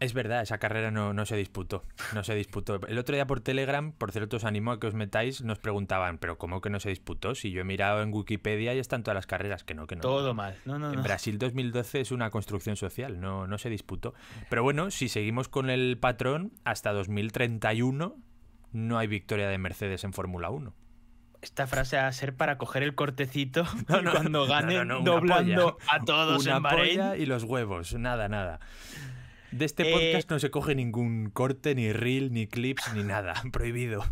Es verdad, esa carrera no, se disputó. No se disputó. El otro día por Telegram, por cierto, os animo a que os metáis, nos preguntaban, pero ¿cómo que no se disputó? Si yo he mirado en Wikipedia y están todas las carreras, que no, que no. Todo mal. en Brasil 2012 es una construcción social, no, no se disputó. Pero bueno, si seguimos con el patrón, hasta 2031 no hay victoria de Mercedes en Fórmula 1 esta frase va a ser para coger el cortecito no, no, cuando ganen no, doblando a todos en Bahrein. y los huevos, nada, nada. De este eh, podcast no se coge ningún corte, ni reel, ni clips, ni nada. Prohibido.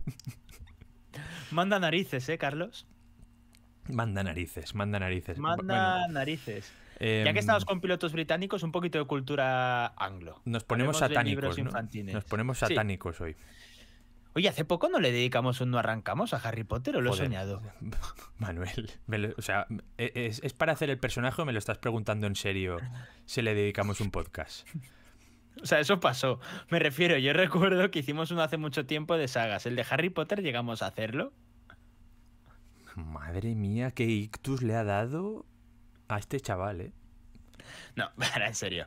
Manda narices, ¿eh, Carlos? Manda narices, manda narices. Manda narices. ya que em, estamos con pilotos británicos, un poquito de cultura anglo. Nos ponemos satánicos. ¿no? Nos ponemos satánicos hoy. Oye, hace poco no le dedicamos un no arrancamos a Harry Potter o lo he soñado. Manuel, o sea, es, es, para hacer el personaje o me lo estás preguntando en serio si le dedicamos un podcast. O sea, eso pasó. Me refiero, yo recuerdo que hicimos uno hace mucho tiempo de sagas. El de Harry Potter llegamos a hacerlo. Madre mía, qué ictus le ha dado a este chaval, ¿eh? No, en serio.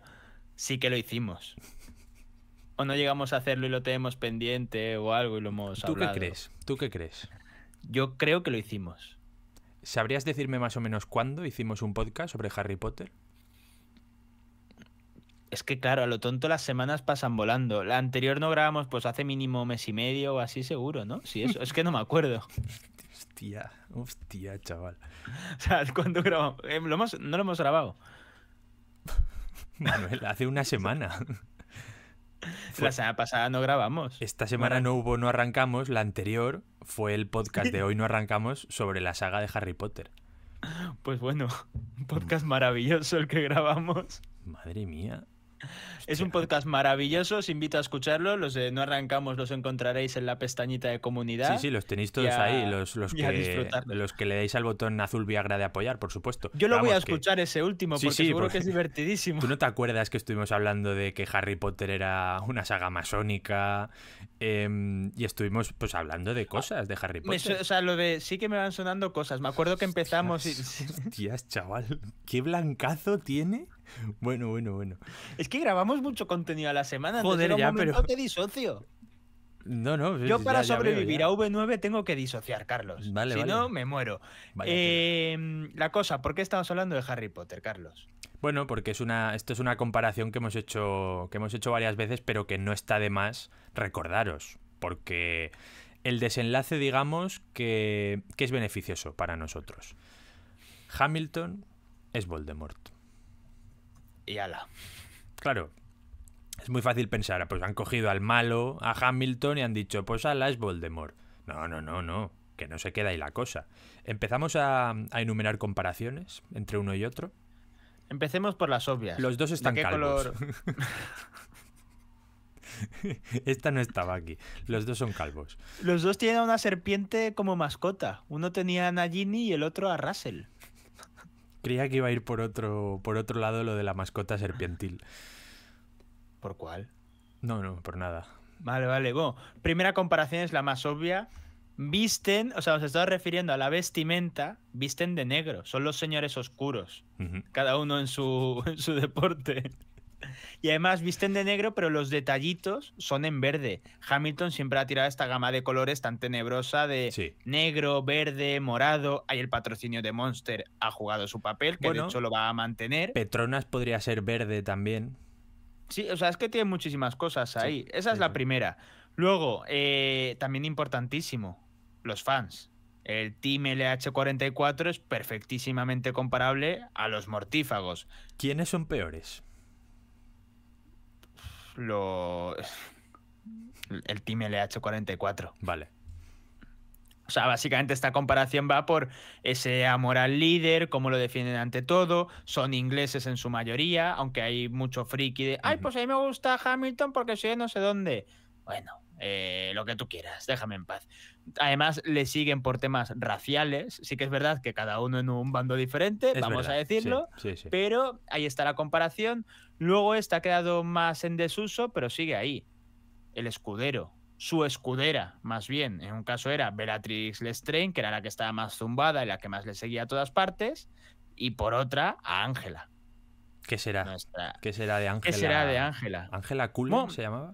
Sí que lo hicimos. O no llegamos a hacerlo y lo tenemos pendiente o algo y lo hemos hablado. ¿Tú qué crees? ¿Tú qué crees? Yo creo que lo hicimos. ¿Sabrías decirme más o menos cuándo hicimos un podcast sobre Harry Potter? Es que claro, a lo tonto las semanas pasan volando. La anterior no grabamos pues hace mínimo mes y medio o así seguro, ¿no? Sí, eso. es que no me acuerdo. hostia, hostia, chaval. O sea, ¿cuándo grabamos? Eh, no lo hemos grabado. Manuel, hace una semana. La semana pasada no grabamos. Esta semana no hubo No Arrancamos, la anterior fue el podcast de Hoy No Arrancamos sobre la saga de Harry Potter. Pues bueno, un mm. podcast maravilloso el que grabamos. Madre mía, es un podcast maravilloso, os invito a escucharlo. Los de No Arrancamos los encontraréis en la pestañita de comunidad. Sí, sí, los tenéis todos ahí, los, que, le dais al botón azul Viagra de apoyar, por supuesto. Yo lo voy a escuchar ese último porque seguro que es divertidísimo. ¿Tú no te acuerdas que estuvimos hablando de que Harry Potter era una saga masónica? Em, y estuvimos pues hablando de cosas de Harry Potter. o sea, lo de sí que me van sonando cosas. Me acuerdo que empezamos y. Hostias, chaval, qué blancazo tiene. bueno, bueno, bueno. Es que grabamos mucho contenido a la semana. ¿No ya, pero. te disocio. No, no. Yo para sobrevivir a V9 tengo que disociar, Carlos. si no, me muero. Em, la cosa, ¿por qué estamos hablando de Harry Potter, Carlos? Bueno, porque es una, esto es una comparación que hemos hecho, que hemos hecho varias veces, pero que no está de más recordaros. Porque el desenlace, digamos, que, que es beneficioso para nosotros. Hamilton es Voldemort y ala. Claro. Es muy fácil pensar, pues han cogido al malo, a Hamilton y han dicho, pues ala es Voldemort. No, no, no, no, que no se queda ahí la cosa. Empezamos a, enumerar comparaciones entre uno y otro. Empecemos por las obvias. Los dos están calvos. Color... Esta no estaba aquí. Los dos son calvos. Los dos tienen una serpiente como mascota. Uno tenía a Nagini y el otro a Russell. Creía que iba a ir por otro, por otro lado lo de la mascota serpientil. ¿Por cuál? No, no, por nada. Vale, vale. primera comparación es la más obvia. Visten, o sea, os estaba refiriendo a la vestimenta, visten de negro. Son los señores oscuros. Cada uno en en su deporte. Y además visten de negro, pero los detallitos son en verde. Hamilton siempre ha tirado esta gama de colores tan tenebrosa de negro, verde, morado. Ahí el patrocinio de Monster ha jugado su papel, que de hecho lo va a mantener. Petronas podría ser verde también. Sí, o sea, es que tiene muchísimas cosas ahí. Esa es la primera. Luego, eh, también importantísimo, los fans. El Team LH44 es perfectísimamente comparable a los mortífagos. ¿Quiénes son peores? lo, el Team LH44. Vale. O sea, básicamente esta comparación va por ese amor al líder, cómo lo defienden ante todo, son ingleses en su mayoría, aunque hay mucho friki de, ay, pues a mí me gusta Hamilton porque soy de no sé dónde. Bueno, eh, lo que tú quieras, déjame en paz. Además, le siguen por temas raciales, sí que es verdad que cada uno en un bando diferente, vamos a decirlo, pero ahí está la comparación. Luego esta ha quedado más en desuso, pero sigue ahí. El escudero, su escudera, más bien. En un caso era Bellatrix Lestrange, que era la que estaba más zumbada y la que más le seguía a todas partes, y por otra a Ángela. ¿Qué será? ¿Qué será de Ángela? ¿Qué será de Ángela? ¿Ángela se llamaba?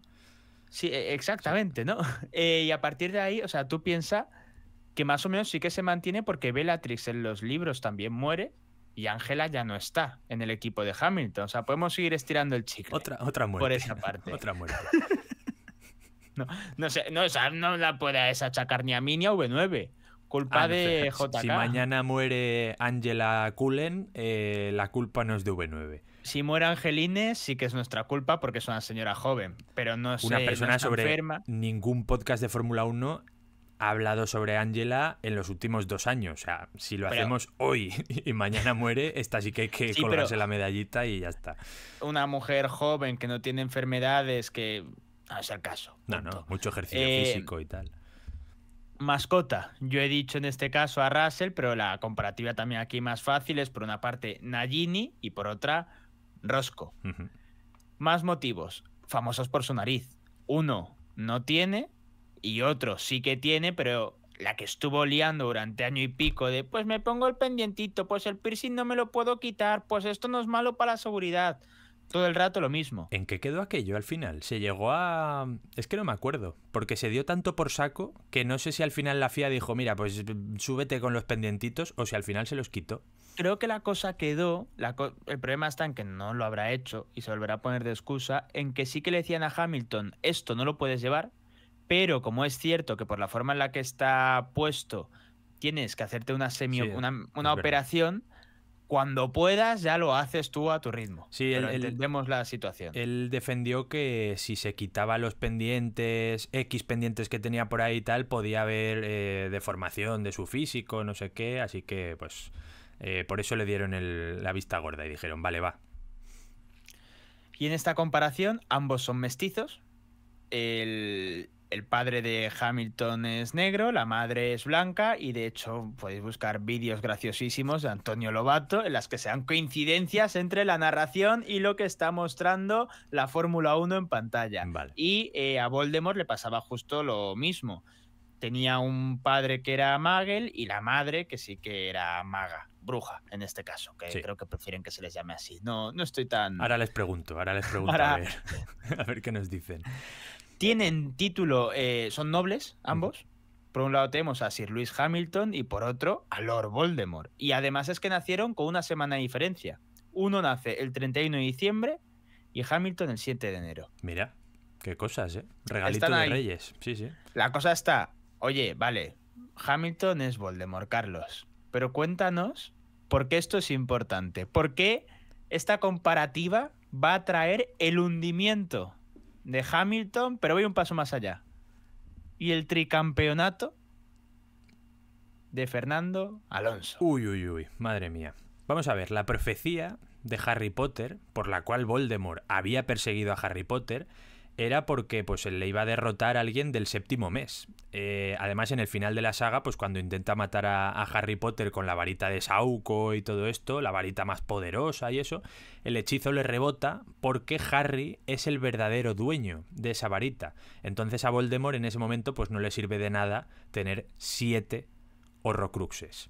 E, sí, exactamente, ¿no? Eh, y a partir de ahí, o sea, tú piensas que más o menos sí que se mantiene porque Bellatrix en los libros también muere y Ángela ya no está en el equipo de Hamilton. O sea, podemos seguir estirando el chicle. Otra, otra muerte. Por esa parte. otra muerte. no, no, sé, no, no la puedes achacar ni a mí ni a V9. Culpa ah, de JK. Si mañana muere Angela Cullen, eh, la culpa no es de V9 si muere Angeline, sí que es nuestra culpa porque es una señora joven, pero no es una persona sobre enferma. ningún podcast de Fórmula 1 ha hablado sobre Angela en los últimos dos años. O sea, si lo hacemos hoy y mañana muere, esta sí que hay que colgarse la medallita y ya está. Una mujer joven que no tiene enfermedades, que no es el caso. No, no, mucho ejercicio eh, físico y tal. Mascota. Yo he dicho en este caso a Russell, pero la comparativa también aquí más fácil es por una parte Nagini y por otra Rosco. Más motivos, famosos por su nariz. Uno no tiene y otro sí que tiene, pero la que estuvo liando durante año y pico de pues me pongo el pendientito, pues el piercing no me lo puedo quitar, pues esto no es malo para la seguridad. Todo el rato lo mismo. ¿En qué quedó aquello al final? Se llegó a... Es que no me acuerdo, porque se dio tanto por saco que no sé si al final la FIA dijo, mira, pues mm, súbete con los pendientitos o si al final se los quitó creo que la cosa quedó, el problema está en que no lo habrá hecho y se volverá a poner de excusa, en que sí que le decían a Hamilton, esto no lo puedes llevar, pero como es cierto que por la forma en la que está puesto tienes que hacerte una, semi una, operación, cuando puedas ya lo haces tú a tu ritmo. Sí, entendemos la situación. Él defendió que si se quitaba los pendientes, X pendientes que tenía por ahí y tal, podía haber eh, deformación de su físico, no sé qué, así que pues... Eh, por eso le dieron la vista gorda y dijeron, vale, va. Y en esta comparación, ambos son mestizos. El, padre de Hamilton es negro, la madre es blanca y de hecho podéis buscar vídeos graciosísimos de Antonio Lobato en las que sean coincidencias entre la narración y lo que está mostrando la Fórmula 1 en pantalla. Y eh, a Voldemort le pasaba justo lo mismo. Tenía un padre que era Magel y la madre que sí que era maga bruja en este caso, que creo que prefieren que se les llame así. No, no estoy tan. Ahora les pregunto, ahora les pregunto A, ver, a, ver, qué nos dicen. Tienen título, eh, son nobles ambos. Por un lado tenemos a Sir Lewis Hamilton y por otro a Lord Voldemort. Y además es que nacieron con una semana de diferencia. Uno nace el 31 de diciembre y Hamilton el 7 de enero. Mira, qué cosas, ¿eh? Regalito de Reyes. Sí, sí. La cosa está, oye, vale, Hamilton es Voldemort, Carlos. Pero cuéntanos ¿Por esto es importante? porque esta comparativa va a traer el hundimiento de Hamilton, pero voy un paso más allá. Y el tricampeonato de Fernando Alonso. Uy, uy, uy, madre mía. Vamos a ver, la profecía de Harry Potter, por la cual Voldemort había perseguido a Harry Potter, era porque pues le iba a derrotar a alguien del séptimo mes. Eh, además, en el final de la saga, pues cuando intenta matar a, Harry Potter con la varita de Sauco y todo esto, la varita más poderosa y eso, el hechizo le rebota porque Harry es el verdadero dueño de esa varita. Entonces a Voldemort en ese momento pues no le sirve de nada tener siete horrocruxes.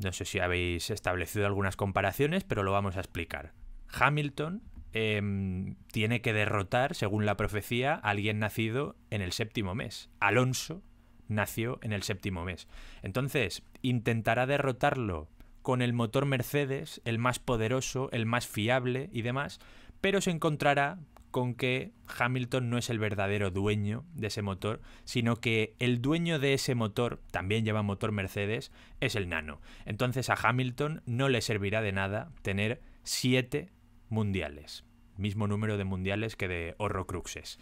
No sé si habéis establecido algunas comparaciones, pero lo vamos a explicar. Hamilton Em, tiene que derrotar, según la profecía, a alguien nacido en el séptimo mes. Alonso nació en el séptimo mes. Entonces, intentará derrotarlo con el motor Mercedes, el más poderoso, el más fiable y demás, pero se encontrará con que Hamilton no es el verdadero dueño de ese motor, sino que el dueño de ese motor, también lleva motor Mercedes, es el nano. Entonces a Hamilton no le servirá de nada tener siete mundiales mismo número de mundiales que de Horrocruxes.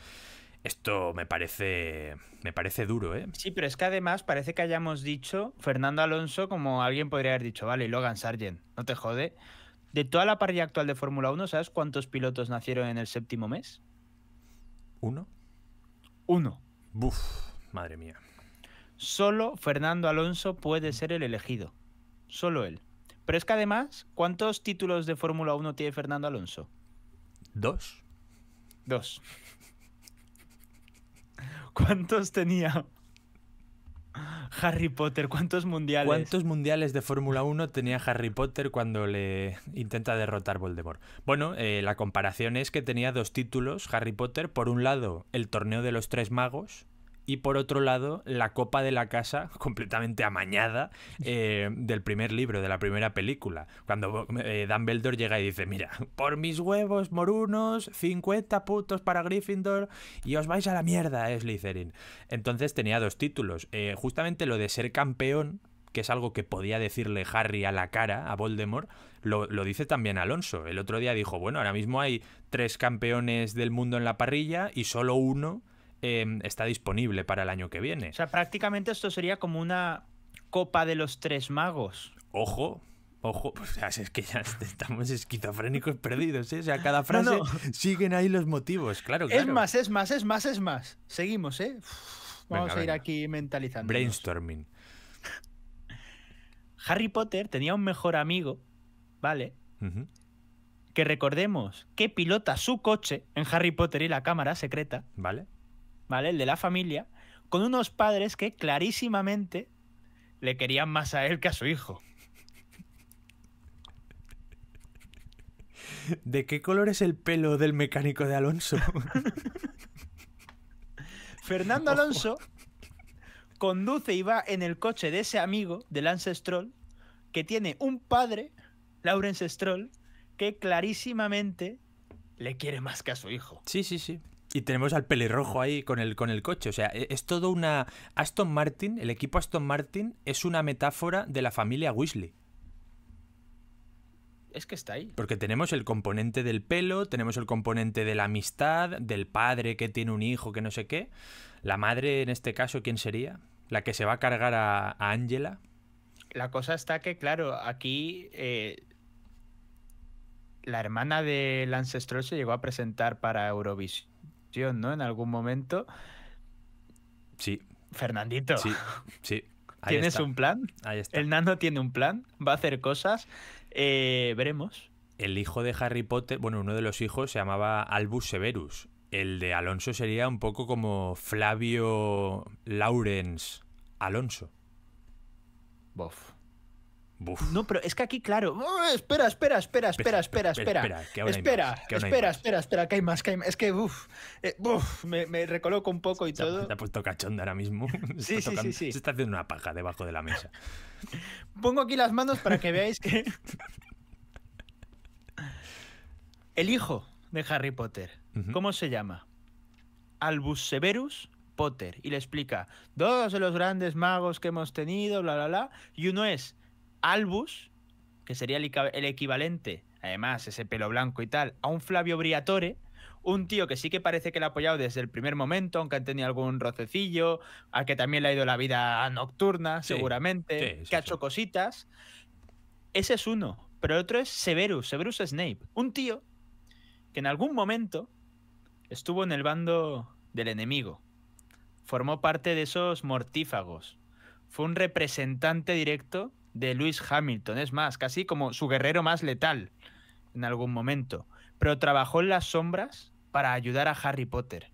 Esto me parece, me parece duro, ¿eh? Sí, pero es que además parece que hayamos dicho Fernando Alonso como alguien podría haber dicho, vale, Logan Sargent, no te jode. De toda la parrilla actual de Fórmula 1, ¿sabes cuántos pilotos nacieron en el séptimo mes? ¿Uno? Uno. Buf, madre mía. Solo Fernando Alonso puede ser el elegido. Solo él. Pero es que además, ¿cuántos títulos de Fórmula 1 tiene Fernando Alonso? ¿Dos? Dos. ¿Cuántos tenía Harry Potter? ¿Cuántos mundiales? ¿Cuántos mundiales de Fórmula 1 tenía Harry Potter cuando le intenta derrotar Voldemort? Bueno, eh, la comparación es que tenía dos títulos Harry Potter. Por un lado, el torneo de los tres magos, y por otro lado la copa de la casa completamente amañada eh, del primer libro, de la primera película, cuando eh, Dumbledore llega y dice, mira, por mis huevos morunos, 50 putos para Gryffindor y os vais a la mierda, Slytherin. Entonces tenía dos títulos, eh, justamente lo de ser campeón que es algo que podía decirle Harry a la cara a Voldemort, lo, lo, dice también Alonso. El otro día dijo, bueno, ahora mismo hay tres campeones del mundo en la parrilla y solo uno Em, está disponible para el año que viene. O sea, prácticamente esto sería como una copa de los tres magos. Ojo, Ojo, o sea, es que ya estamos esquizofrénicos perdidos, ¿eh? O sea, cada frase siguen ahí los motivos, claro, Es más, es más, es más, es más. Seguimos, ¿eh? vamos a ir aquí mentalizando. Brainstorming. Harry Potter tenía un mejor amigo, ¿vale? Que recordemos que pilota su coche en Harry Potter y la cámara secreta. ¿Vale? ¿vale? El de la familia, con unos padres que clarísimamente le querían más a él que a su hijo. ¿De qué color es el pelo del mecánico de Alonso? Fernando Alonso conduce y va en el coche de ese amigo, de Lance Stroll, que tiene un padre, Lawrence Stroll, que clarísimamente le quiere más que a su hijo. Sí, sí, sí y tenemos al pelirrojo ahí con el, con el coche. O sea, e, es todo una. Aston Martin, el equipo Aston Martin es una metáfora de la familia Weasley. Es que está ahí. Porque tenemos el componente del pelo, tenemos el componente de la amistad, del padre que tiene un hijo, que no sé qué. La madre, en este caso, ¿quién sería? La que se va a cargar a, Angela. La cosa está que, claro, aquí eh, la hermana de Lance se llegó a presentar para Eurovisión ¿no? En algún momento. Sí. Fernandito. Sí, ¿Tienes un plan? El nano tiene un plan, va a hacer cosas. Eh, veremos. El hijo de Harry Potter, bueno, uno de los hijos se llamaba Albus Severus. El de Alonso sería un poco como Flavio Lawrence Alonso. Bof. No, pero es que aquí, claro. espera, ¡Oh, espera, espera, espera, espera, espera. Espera, espera, espera, espera, espera, que hay más, que hay más. Es que, uff, eh, me, recoloco un poco y todo. Se ha puesto cachonda ahora mismo. Sí, sí, sí, Se está haciendo una paja debajo de la mesa. Pongo aquí las manos para que veáis que. El hijo de Harry Potter, ¿cómo se llama? Albus Severus Potter. Y le explica: dos de los grandes magos que hemos tenido, bla, bla, bla. Y uno es Albus, que sería el, equivalente, además, ese pelo blanco y tal, a un Flavio Briatore, un tío que sí que parece que le ha apoyado desde el primer momento, aunque ha tenido algún rocecillo, a que también le ha ido la vida nocturna, seguramente, que ha hecho cositas. Ese es uno. Pero el otro es Severus, Severus Snape, un tío que en algún momento estuvo en el bando del enemigo. Formó parte de esos mortífagos. Fue un representante directo de Lewis Hamilton. Es más, casi como su guerrero más letal en algún momento. Pero trabajó en las sombras para ayudar a Harry Potter.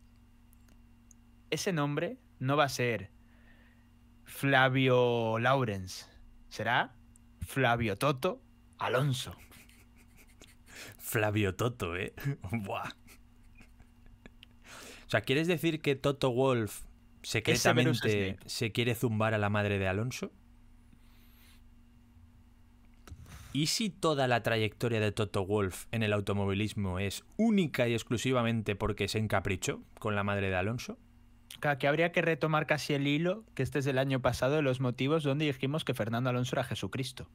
Ese nombre no va a ser Flavio Lawrence. Será Flavio Toto Alonso. Flavio Toto, ¿eh? Buah. O sea, ¿quieres decir que Toto Wolf secretamente se quiere zumbar a la madre de Alonso? ¿Y si toda la trayectoria de Toto Wolf en el automovilismo es única y exclusivamente porque se encaprichó con la madre de Alonso? que habría que retomar casi el hilo, que este es el año pasado, de los motivos donde dijimos que Fernando Alonso era Jesucristo.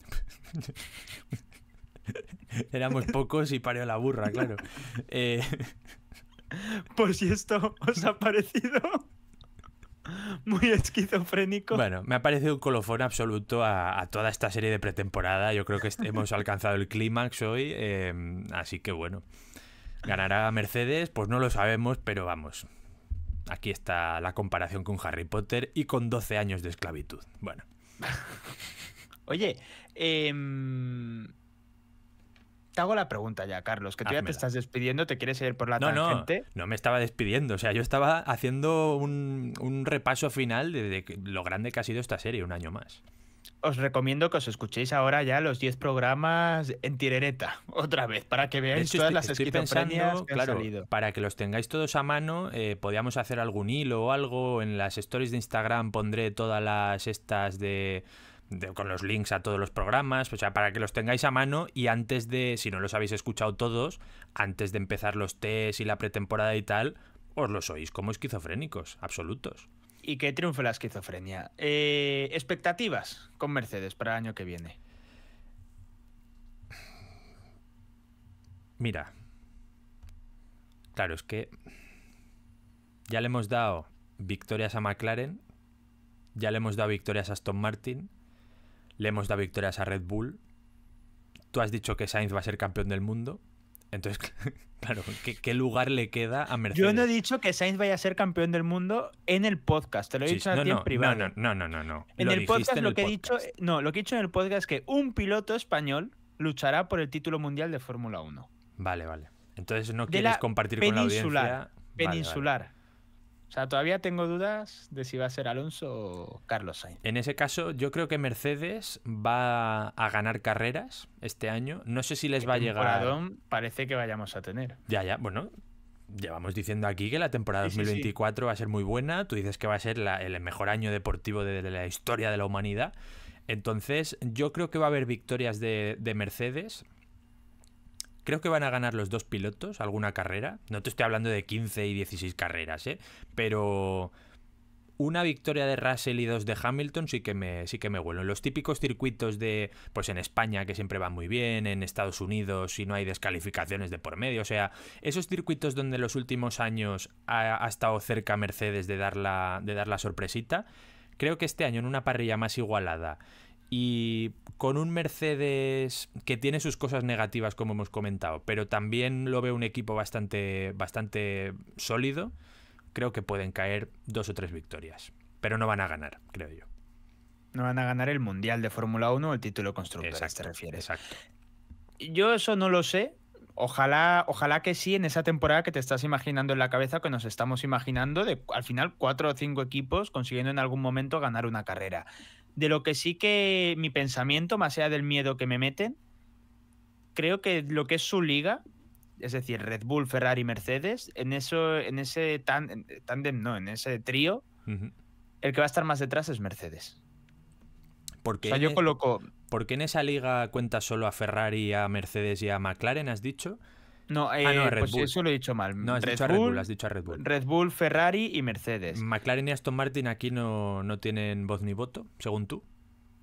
Éramos pocos y parió la burra, claro. Eh, Por si esto os ha parecido muy esquizofrénico. Bueno, me ha parecido un colofón absoluto a, toda esta serie de pretemporada. Yo creo que hemos alcanzado el clímax hoy, em, así que bueno. ¿Ganará Mercedes? Pues no lo sabemos, pero vamos. Aquí está la comparación con Harry Potter y con 12 años de esclavitud. Bueno. Oye, eh te hago la pregunta ya, Carlos, que tú ya te estás despidiendo, te quieres ir por la no, No, no me estaba despidiendo, o sea, yo estaba haciendo un, repaso final de, lo grande que ha sido esta serie, un año más. Os recomiendo que os escuchéis ahora ya los 10 programas en tirereta, otra vez, para que veáis todas las esquizofrenias claro, Para que los tengáis todos a mano, eh, podíamos hacer algún hilo o algo. En las stories de Instagram pondré todas las estas de con los links a todos los programas, o para que los tengáis a mano y antes de, si no los habéis escuchado todos, antes de empezar los test y la pretemporada y tal, os los oís como esquizofrénicos, absolutos. Y que triunfe la esquizofrenia. Eh, expectativas con Mercedes para el año que viene. Mira, claro, es que ya le hemos dado victorias a McLaren, ya le hemos dado victorias a Aston Martin, le hemos dado victorias a Red Bull. Tú has dicho que Sainz va a ser campeón del mundo. Entonces, claro, ¿qué, lugar le queda a Mercedes? Yo no he dicho que Sainz vaya a ser campeón del mundo en el podcast, te lo he dicho en privado. No, no, no, no, no. En el podcast lo que he dicho, no, lo que he dicho en el podcast es que un piloto español luchará por el título mundial de Fórmula 1. Vale, vale. Entonces no quieres compartir con la audiencia. Peninsular. O sea, todavía tengo dudas de si va a ser Alonso o Carlos Sainz. En ese caso, yo creo que Mercedes va a ganar carreras este año. No sé si les va a llegar. Parece que vayamos a tener. Ya, ya, bueno. Llevamos diciendo aquí que la temporada 2024 va a ser muy buena. Tú dices que va a ser el mejor año deportivo de, la historia de la humanidad. Entonces, yo creo que va a haber victorias de Mercedes Creo que van a ganar los dos pilotos alguna carrera. No te estoy hablando de 15 y 16 carreras, ¿eh? Pero una victoria de Russell y dos de Hamilton sí que me sí que me vuelo. los típicos circuitos de pues en España que siempre van muy bien, en Estados Unidos si no hay descalificaciones de por medio, o sea, esos circuitos donde en los últimos años ha, estado cerca Mercedes de dar de dar la sorpresita, creo que este año en una parrilla más igualada y con un Mercedes que tiene sus cosas negativas, como hemos comentado, pero también lo veo un equipo bastante, bastante sólido, creo que pueden caer dos o tres victorias. Pero no van a ganar, creo yo. No van a ganar el Mundial de Fórmula 1 o el título constructor, este exacto, te refieres. Yo eso no lo sé, Ojalá, ojalá que sí en esa temporada que te estás imaginando en la cabeza, que nos estamos imaginando de al final cuatro o cinco equipos consiguiendo en algún momento ganar una carrera. De lo que sí que mi pensamiento, más allá del miedo que me meten, creo que lo que es su liga, es decir, Red Bull, Ferrari, Mercedes, en, eso, en ese eh, no, en ese trío, el que va a estar más detrás es Mercedes. Porque yo coloco... ¿Por qué en esa liga cuenta solo a Ferrari, a Mercedes y a McLaren, has dicho? No, ah, eh, pues eso lo he dicho mal. No, has Red dicho Bull, a Red Bull, has dicho a Red Bull. Red Bull, Ferrari y Mercedes. McLaren y Aston Martin aquí no, no tienen voz ni voto, según tú.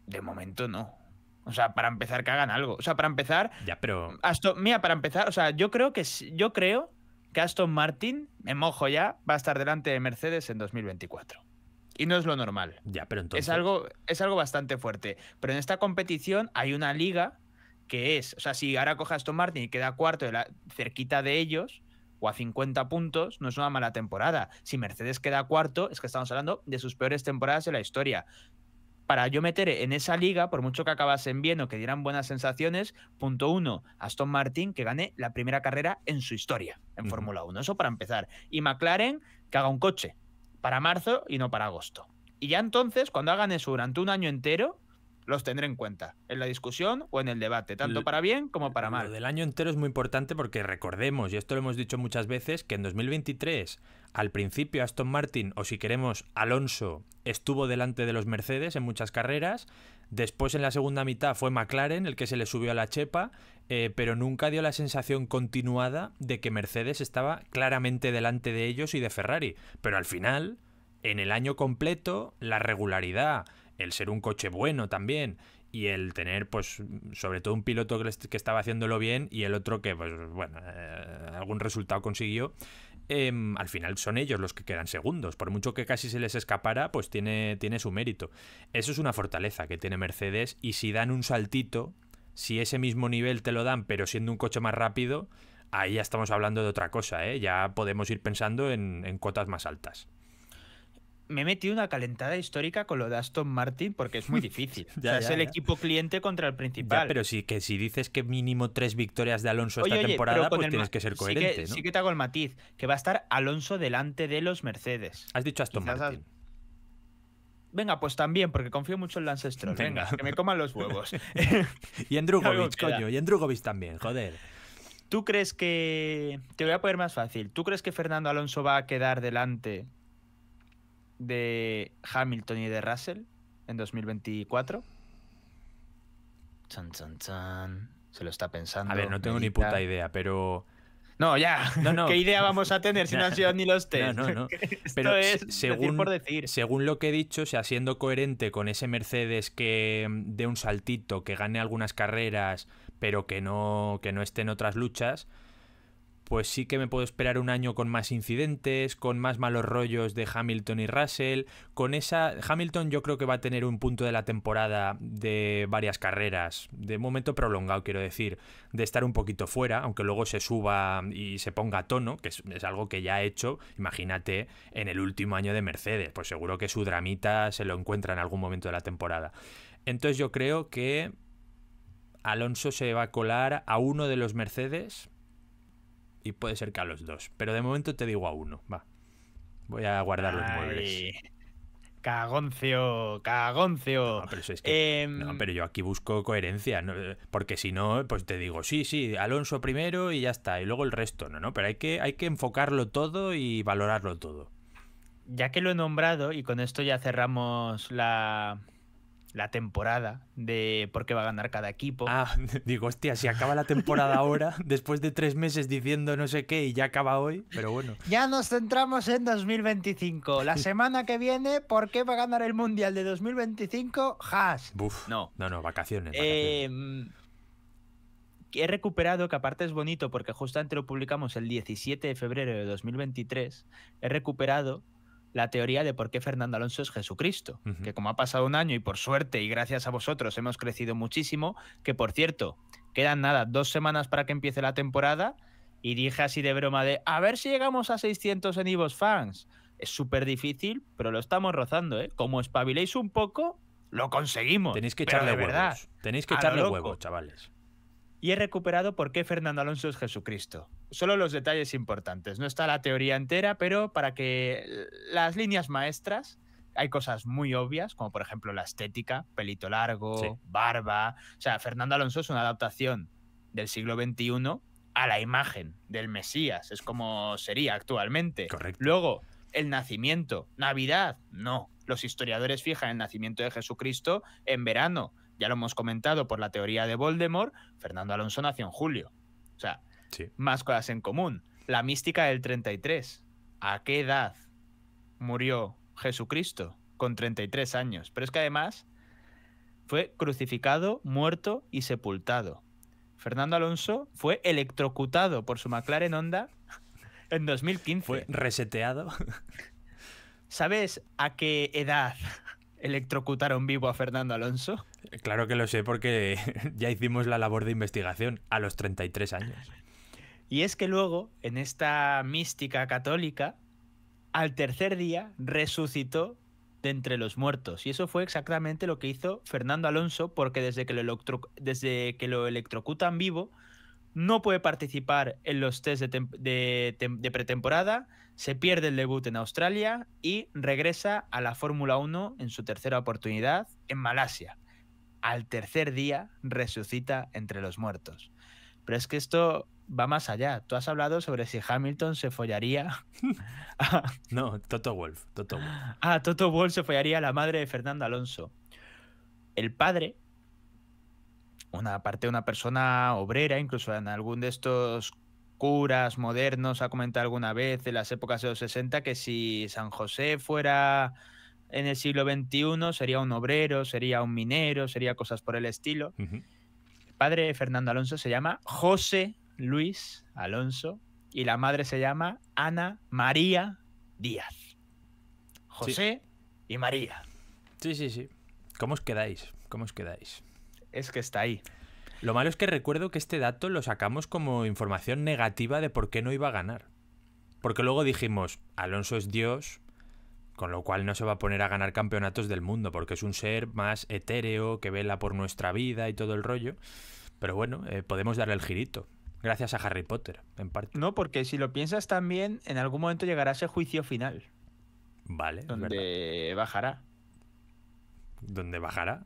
De momento no. O sea, para empezar que hagan algo. O sea, para empezar. Ya, pero. Aston, para empezar, o sea, yo creo que yo creo que Aston Martin, me mojo ya, va a estar delante de Mercedes en 2024. Y no es lo normal. Ya, pero entonces. Es algo, es algo bastante fuerte. Pero en esta competición hay una liga que es, o sea, si ahora coge a Aston Martin y queda cuarto de la, cerquita de ellos o a 50 puntos, no es una mala temporada. Si Mercedes queda cuarto, es que estamos hablando de sus peores temporadas de la historia. Para yo meter en esa liga, por mucho que acabasen bien o que dieran buenas sensaciones, punto uno, Aston Martin que gane la primera carrera en su historia en Fórmula 1. Eso para empezar. Y McLaren que haga un coche para marzo y no para agosto. Y ya entonces, cuando hagan eso durante un año entero, los tendré en cuenta en la discusión o en el debate, tanto para bien como para mal. Lo del año entero es muy importante porque recordemos, y esto lo hemos dicho muchas veces, que en 2023 al principio Aston Martin, o si queremos Alonso, estuvo delante de los Mercedes en muchas carreras, después en la segunda mitad fue McLaren el que se le subió a la chepa, eh, pero nunca dio la sensación continuada de que Mercedes estaba claramente delante de ellos y de Ferrari. Pero al final, en el año completo, la regularidad, el ser un coche bueno también y el tener, pues, sobre todo un piloto que, estaba haciéndolo bien y el otro que, pues, bueno, eh, algún resultado consiguió. Em, al final son ellos los que quedan segundos. Por mucho que casi se les escapara, pues tiene, tiene su mérito. Eso es una fortaleza que tiene Mercedes y si dan un saltito, si ese mismo nivel te lo dan, pero siendo un coche más rápido, ahí ya estamos hablando de otra cosa, ¿eh? Ya podemos ir pensando en, en cotas más altas me he metido una calentada histórica con lo de Aston Martin porque es muy difícil. es el equipo cliente contra el principal. pero sí que si dices que mínimo tres victorias de Alonso esta temporada, pues tienes que ser coherente. Sí que, ¿no? te hago el matiz, que va a estar Alonso delante de los Mercedes. Has dicho Aston Martin. Venga, pues también, porque confío mucho en Lance Venga, que me coman los huevos. y Andrugovic, coño, y Andrugovic también, joder. ¿Tú crees que... Te voy a poner más fácil. ¿Tú crees que Fernando Alonso va a quedar delante de Hamilton y de Russell en 2024? Chan, chan, chan. Se lo está pensando. A ver, no tengo ni puta idea, pero. No, ya. No, no. ¿Qué idea vamos a tener si no han sido ni los test? No, no, no. Pero es según, por decir. según lo que he dicho, sea, siendo coherente con ese Mercedes que mm, dé un saltito, que gane algunas carreras, pero que no, que no esté en otras luchas, pues sí que me puedo esperar un año con más incidentes, con más malos rollos de Hamilton y Russell, con esa Hamilton yo creo que va a tener un punto de la temporada de varias carreras, de momento prolongado quiero decir, de estar un poquito fuera, aunque luego se suba y se ponga a tono, que es, algo que ya ha hecho, imagínate en el último año de Mercedes, pues seguro que su dramita se lo encuentra en algún momento de la temporada. Entonces yo creo que Alonso se va a colar a uno de los Mercedes y puede ser que a los dos. Pero de momento te digo a uno. Va. Voy a guardar los muebles. Cagoncio, cagoncio. Em, pero, yo aquí busco coherencia, ¿no? porque si no, pues te digo, sí, sí, Alonso primero y ya está, y luego el resto, ¿no? no pero hay que, hay que enfocarlo todo y valorarlo todo. Ya que lo he nombrado, y con esto ya cerramos la, la temporada de por qué va a ganar cada equipo. Ah, digo, hostia, si acaba la temporada ahora, después de tres meses diciendo no sé qué y ya acaba hoy, pero bueno. Ya nos centramos en 2025. La semana que viene, ¿por qué va a ganar el Mundial de 2025? ¡Has! no. No, no, eh, vacaciones. he recuperado, que aparte es bonito porque justamente lo publicamos el 17 de febrero de 2023, he recuperado la teoría de por qué Fernando Alonso es Jesucristo, que como ha pasado un año y por suerte y gracias a vosotros hemos crecido muchísimo, que por cierto, quedan nada, dos semanas para que empiece la temporada y dije así de broma de, a ver si llegamos a 600 en Ivos fans. Es súper difícil, pero lo estamos rozando, ¿eh? Como espabiléis un poco, lo conseguimos. Tenéis que echarle huevos. Tenéis que echarle huevos, chavales y he recuperado por qué Fernando Alonso es Jesucristo. Solo los detalles importantes. No está la teoría entera, pero para que eh, las líneas maestras, hay cosas muy obvias, como por ejemplo la estética, pelito largo, barba. O sea, Fernando Alonso es una adaptación del siglo XXI a la imagen del Mesías. Es como sería actualmente. Luego, el nacimiento. Navidad, no. Los historiadores fijan el nacimiento de Jesucristo en verano ya lo hemos comentado por la teoría de Voldemort, Fernando Alonso nació en julio. O sea, más cosas en común. La mística del 33. ¿A qué edad murió Jesucristo? Con 33 años. Pero es que además fue crucificado, muerto y sepultado. Fernando Alonso fue electrocutado por su McLaren Honda en 2015. Fue reseteado. ¿Sabes a qué edad electrocutaron vivo a Fernando Alonso? Claro que lo sé porque ya hicimos la labor de investigación a los 33 años. Y es que luego, en esta mística católica, al tercer día resucitó de entre los muertos. Y eso fue exactamente lo que hizo Fernando Alonso, porque desde que lo, desde que lo electrocutan vivo, no puede participar en los test de, de, pretemporada, se pierde el debut en Australia y regresa a la Fórmula 1 en su tercera oportunidad en Malasia al tercer día resucita entre los muertos. Pero es que esto va más allá. Tú has hablado sobre si Hamilton se follaría. No, Toto Wolf. Toto Ah, Toto Wolf se follaría a la madre de Fernando Alonso. El padre, una parte de una persona obrera, incluso en algún de estos curas modernos, ha comentado alguna vez en las épocas de los 60 que si San José fuera en el siglo XXI sería un obrero, sería un minero, sería cosas por el estilo. El padre de Fernando Alonso se llama José Luis Alonso y la madre se llama Ana María Díaz. José y María. Sí, sí, sí. ¿Cómo os quedáis? ¿Cómo os quedáis? Es que está ahí. Lo malo es que recuerdo que este dato lo sacamos como información negativa de por qué no iba a ganar. Porque luego dijimos, Alonso es Dios, con lo cual no se va a poner a ganar campeonatos del mundo, porque es un ser más etéreo, que vela por nuestra vida y todo el rollo. Pero bueno, eh, podemos darle el girito, gracias a Harry Potter, en parte. No, porque si lo piensas también, en algún momento llegará ese juicio final. Vale. Donde bajará. ¿Dónde bajará?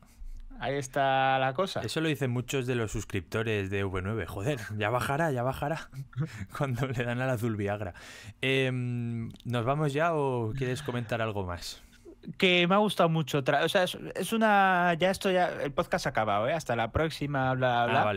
Ahí está la cosa. Eso lo dicen muchos de los suscriptores de V9. Joder, ya bajará, ya bajará. Cuando le dan al azul Viagra. Em, ¿Nos vamos ya o quieres comentar algo más? Que me ha gustado mucho. O sea, es, una. Ya esto ya. El podcast ha acabado, ¿eh? Hasta la próxima, bla, bla.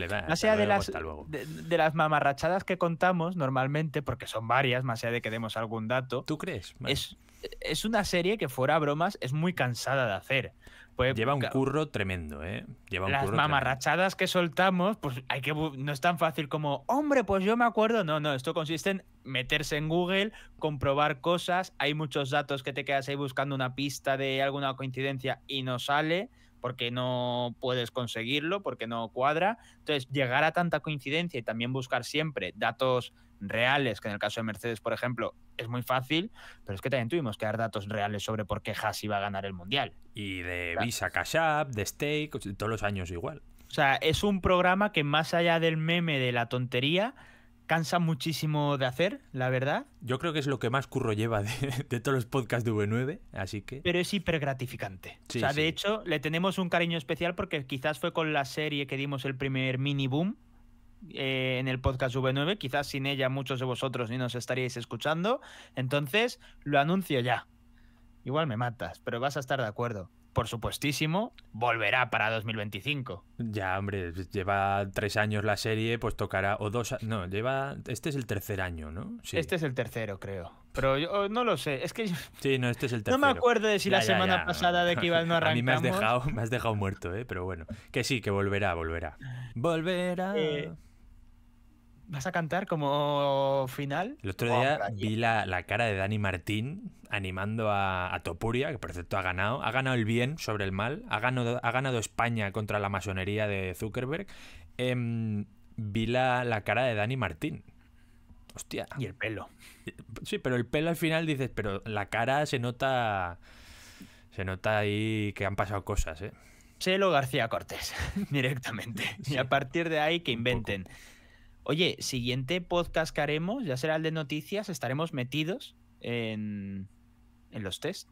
de, las, mamarrachadas que contamos normalmente, porque son varias, más allá de que demos algún dato. ¿Tú crees? Es, es una serie que, fuera bromas, es muy cansada de hacer. Pues, Lleva un curro tremendo, ¿eh? Lleva las mamarrachadas que soltamos, pues hay que no es tan fácil como, hombre, pues yo me acuerdo. No, no, esto consiste en meterse en Google, comprobar cosas. Hay muchos datos que te quedas ahí buscando una pista de alguna coincidencia y no sale porque no puedes conseguirlo, porque no cuadra. Entonces, llegar a tanta coincidencia y también buscar siempre datos reales, que en el caso de Mercedes, por ejemplo, es muy fácil, pero es que también tuvimos que dar datos reales sobre por qué Haas iba a ganar el Mundial. Y de Visa Cash App, de Stake, todos los años igual. O sea, es un programa que más allá del meme de la tontería, cansa muchísimo de hacer, la verdad. Yo creo que es lo que más curro lleva de, todos los podcasts de V9, así que... Pero es hiper gratificante. o sea, de hecho, le tenemos un cariño especial porque quizás fue con la serie que dimos el primer mini boom eh, en el podcast V9, quizás sin ella muchos de vosotros ni nos estaríais escuchando. Entonces, lo anuncio ya. Igual me matas, pero vas a estar de acuerdo por supuestísimo, volverá para 2025. Ya, hombre, lleva tres años la serie, pues tocará, o dos, no, lleva, este es el tercer año, ¿no? Sí. Este es el tercero, creo. Pero yo oh, no lo sé, es que... Sí, no, este es el tercero. No me acuerdo de si la semana pasada de que iba no arrancamos. A mí me has dejado, me has dejado muerto, ¿eh? Pero bueno, que sí, que volverá, volverá. Volverá. Eh, ¿Vas a cantar como final? El otro día vi la, cara de Dani Martín animando a, Topuria, que por cierto ha ganado. Ha ganado el bien sobre el mal. Ha ganado, ha ganado España contra la masonería de Zuckerberg. Em, vi la, cara de Dani Martín. Hostia. Y el pelo. Sí, pero el pelo al final dices, pero la cara se nota. Se nota ahí que han pasado cosas, ¿eh? Chelo García Cortés, directamente. Y a partir de ahí que inventen. Oye, siguiente podcast que haremos, ya será el de noticias, estaremos metidos en, en los test.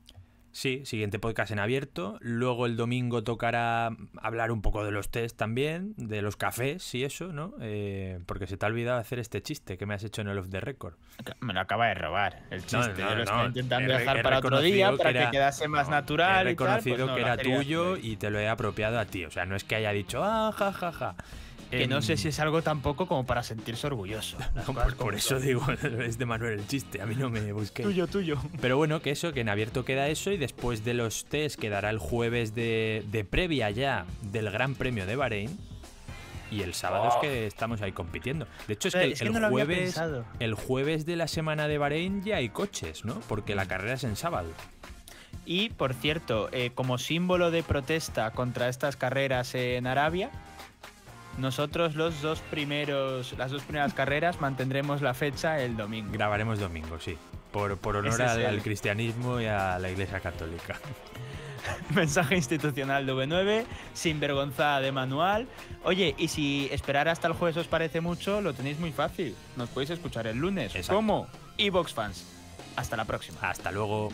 Sí, siguiente podcast en abierto. Luego el domingo tocará hablar un poco de los test también, de los cafés y eso, ¿no? Eh, porque se te ha olvidado hacer este chiste que me has hecho en el off the record. Me lo acaba de robar el chiste. lo intentando dejar para otro día para que, quedase más natural. He reconocido y tal, pues que era tuyo y te lo he apropiado a ti. O sea, no es que haya dicho, ah, ja, ja, ja. Que no sé em, si es algo tampoco como para sentirse orgulloso. por, eso digo, es de Manuel el chiste, a mí no me busqué. Tuyo, tuyo. Pero bueno, que eso, que en abierto queda eso y después de los test quedará el jueves de, previa ya del Gran Premio de Bahrein. Y el sábado es que oh. estamos ahí compitiendo. De hecho, es que, el, jueves, el jueves de la semana de Bahrein ya hay coches, ¿no? Porque la mm. carrera es en sábado. Y, por cierto, eh, como símbolo de protesta contra estas carreras en Arabia, nosotros los dos primeros, las dos primeras carreras mantendremos la fecha el domingo. Grabaremos domingo, sí. Por, honor al, cristianismo y a la Iglesia Católica. Mensaje institucional de V9, vergüenza de manual. Oye, y si esperar hasta el jueves os parece mucho, lo tenéis muy fácil. Nos podéis escuchar el lunes. Exacto. ¿Cómo? Evox fans. Hasta la próxima. Hasta luego.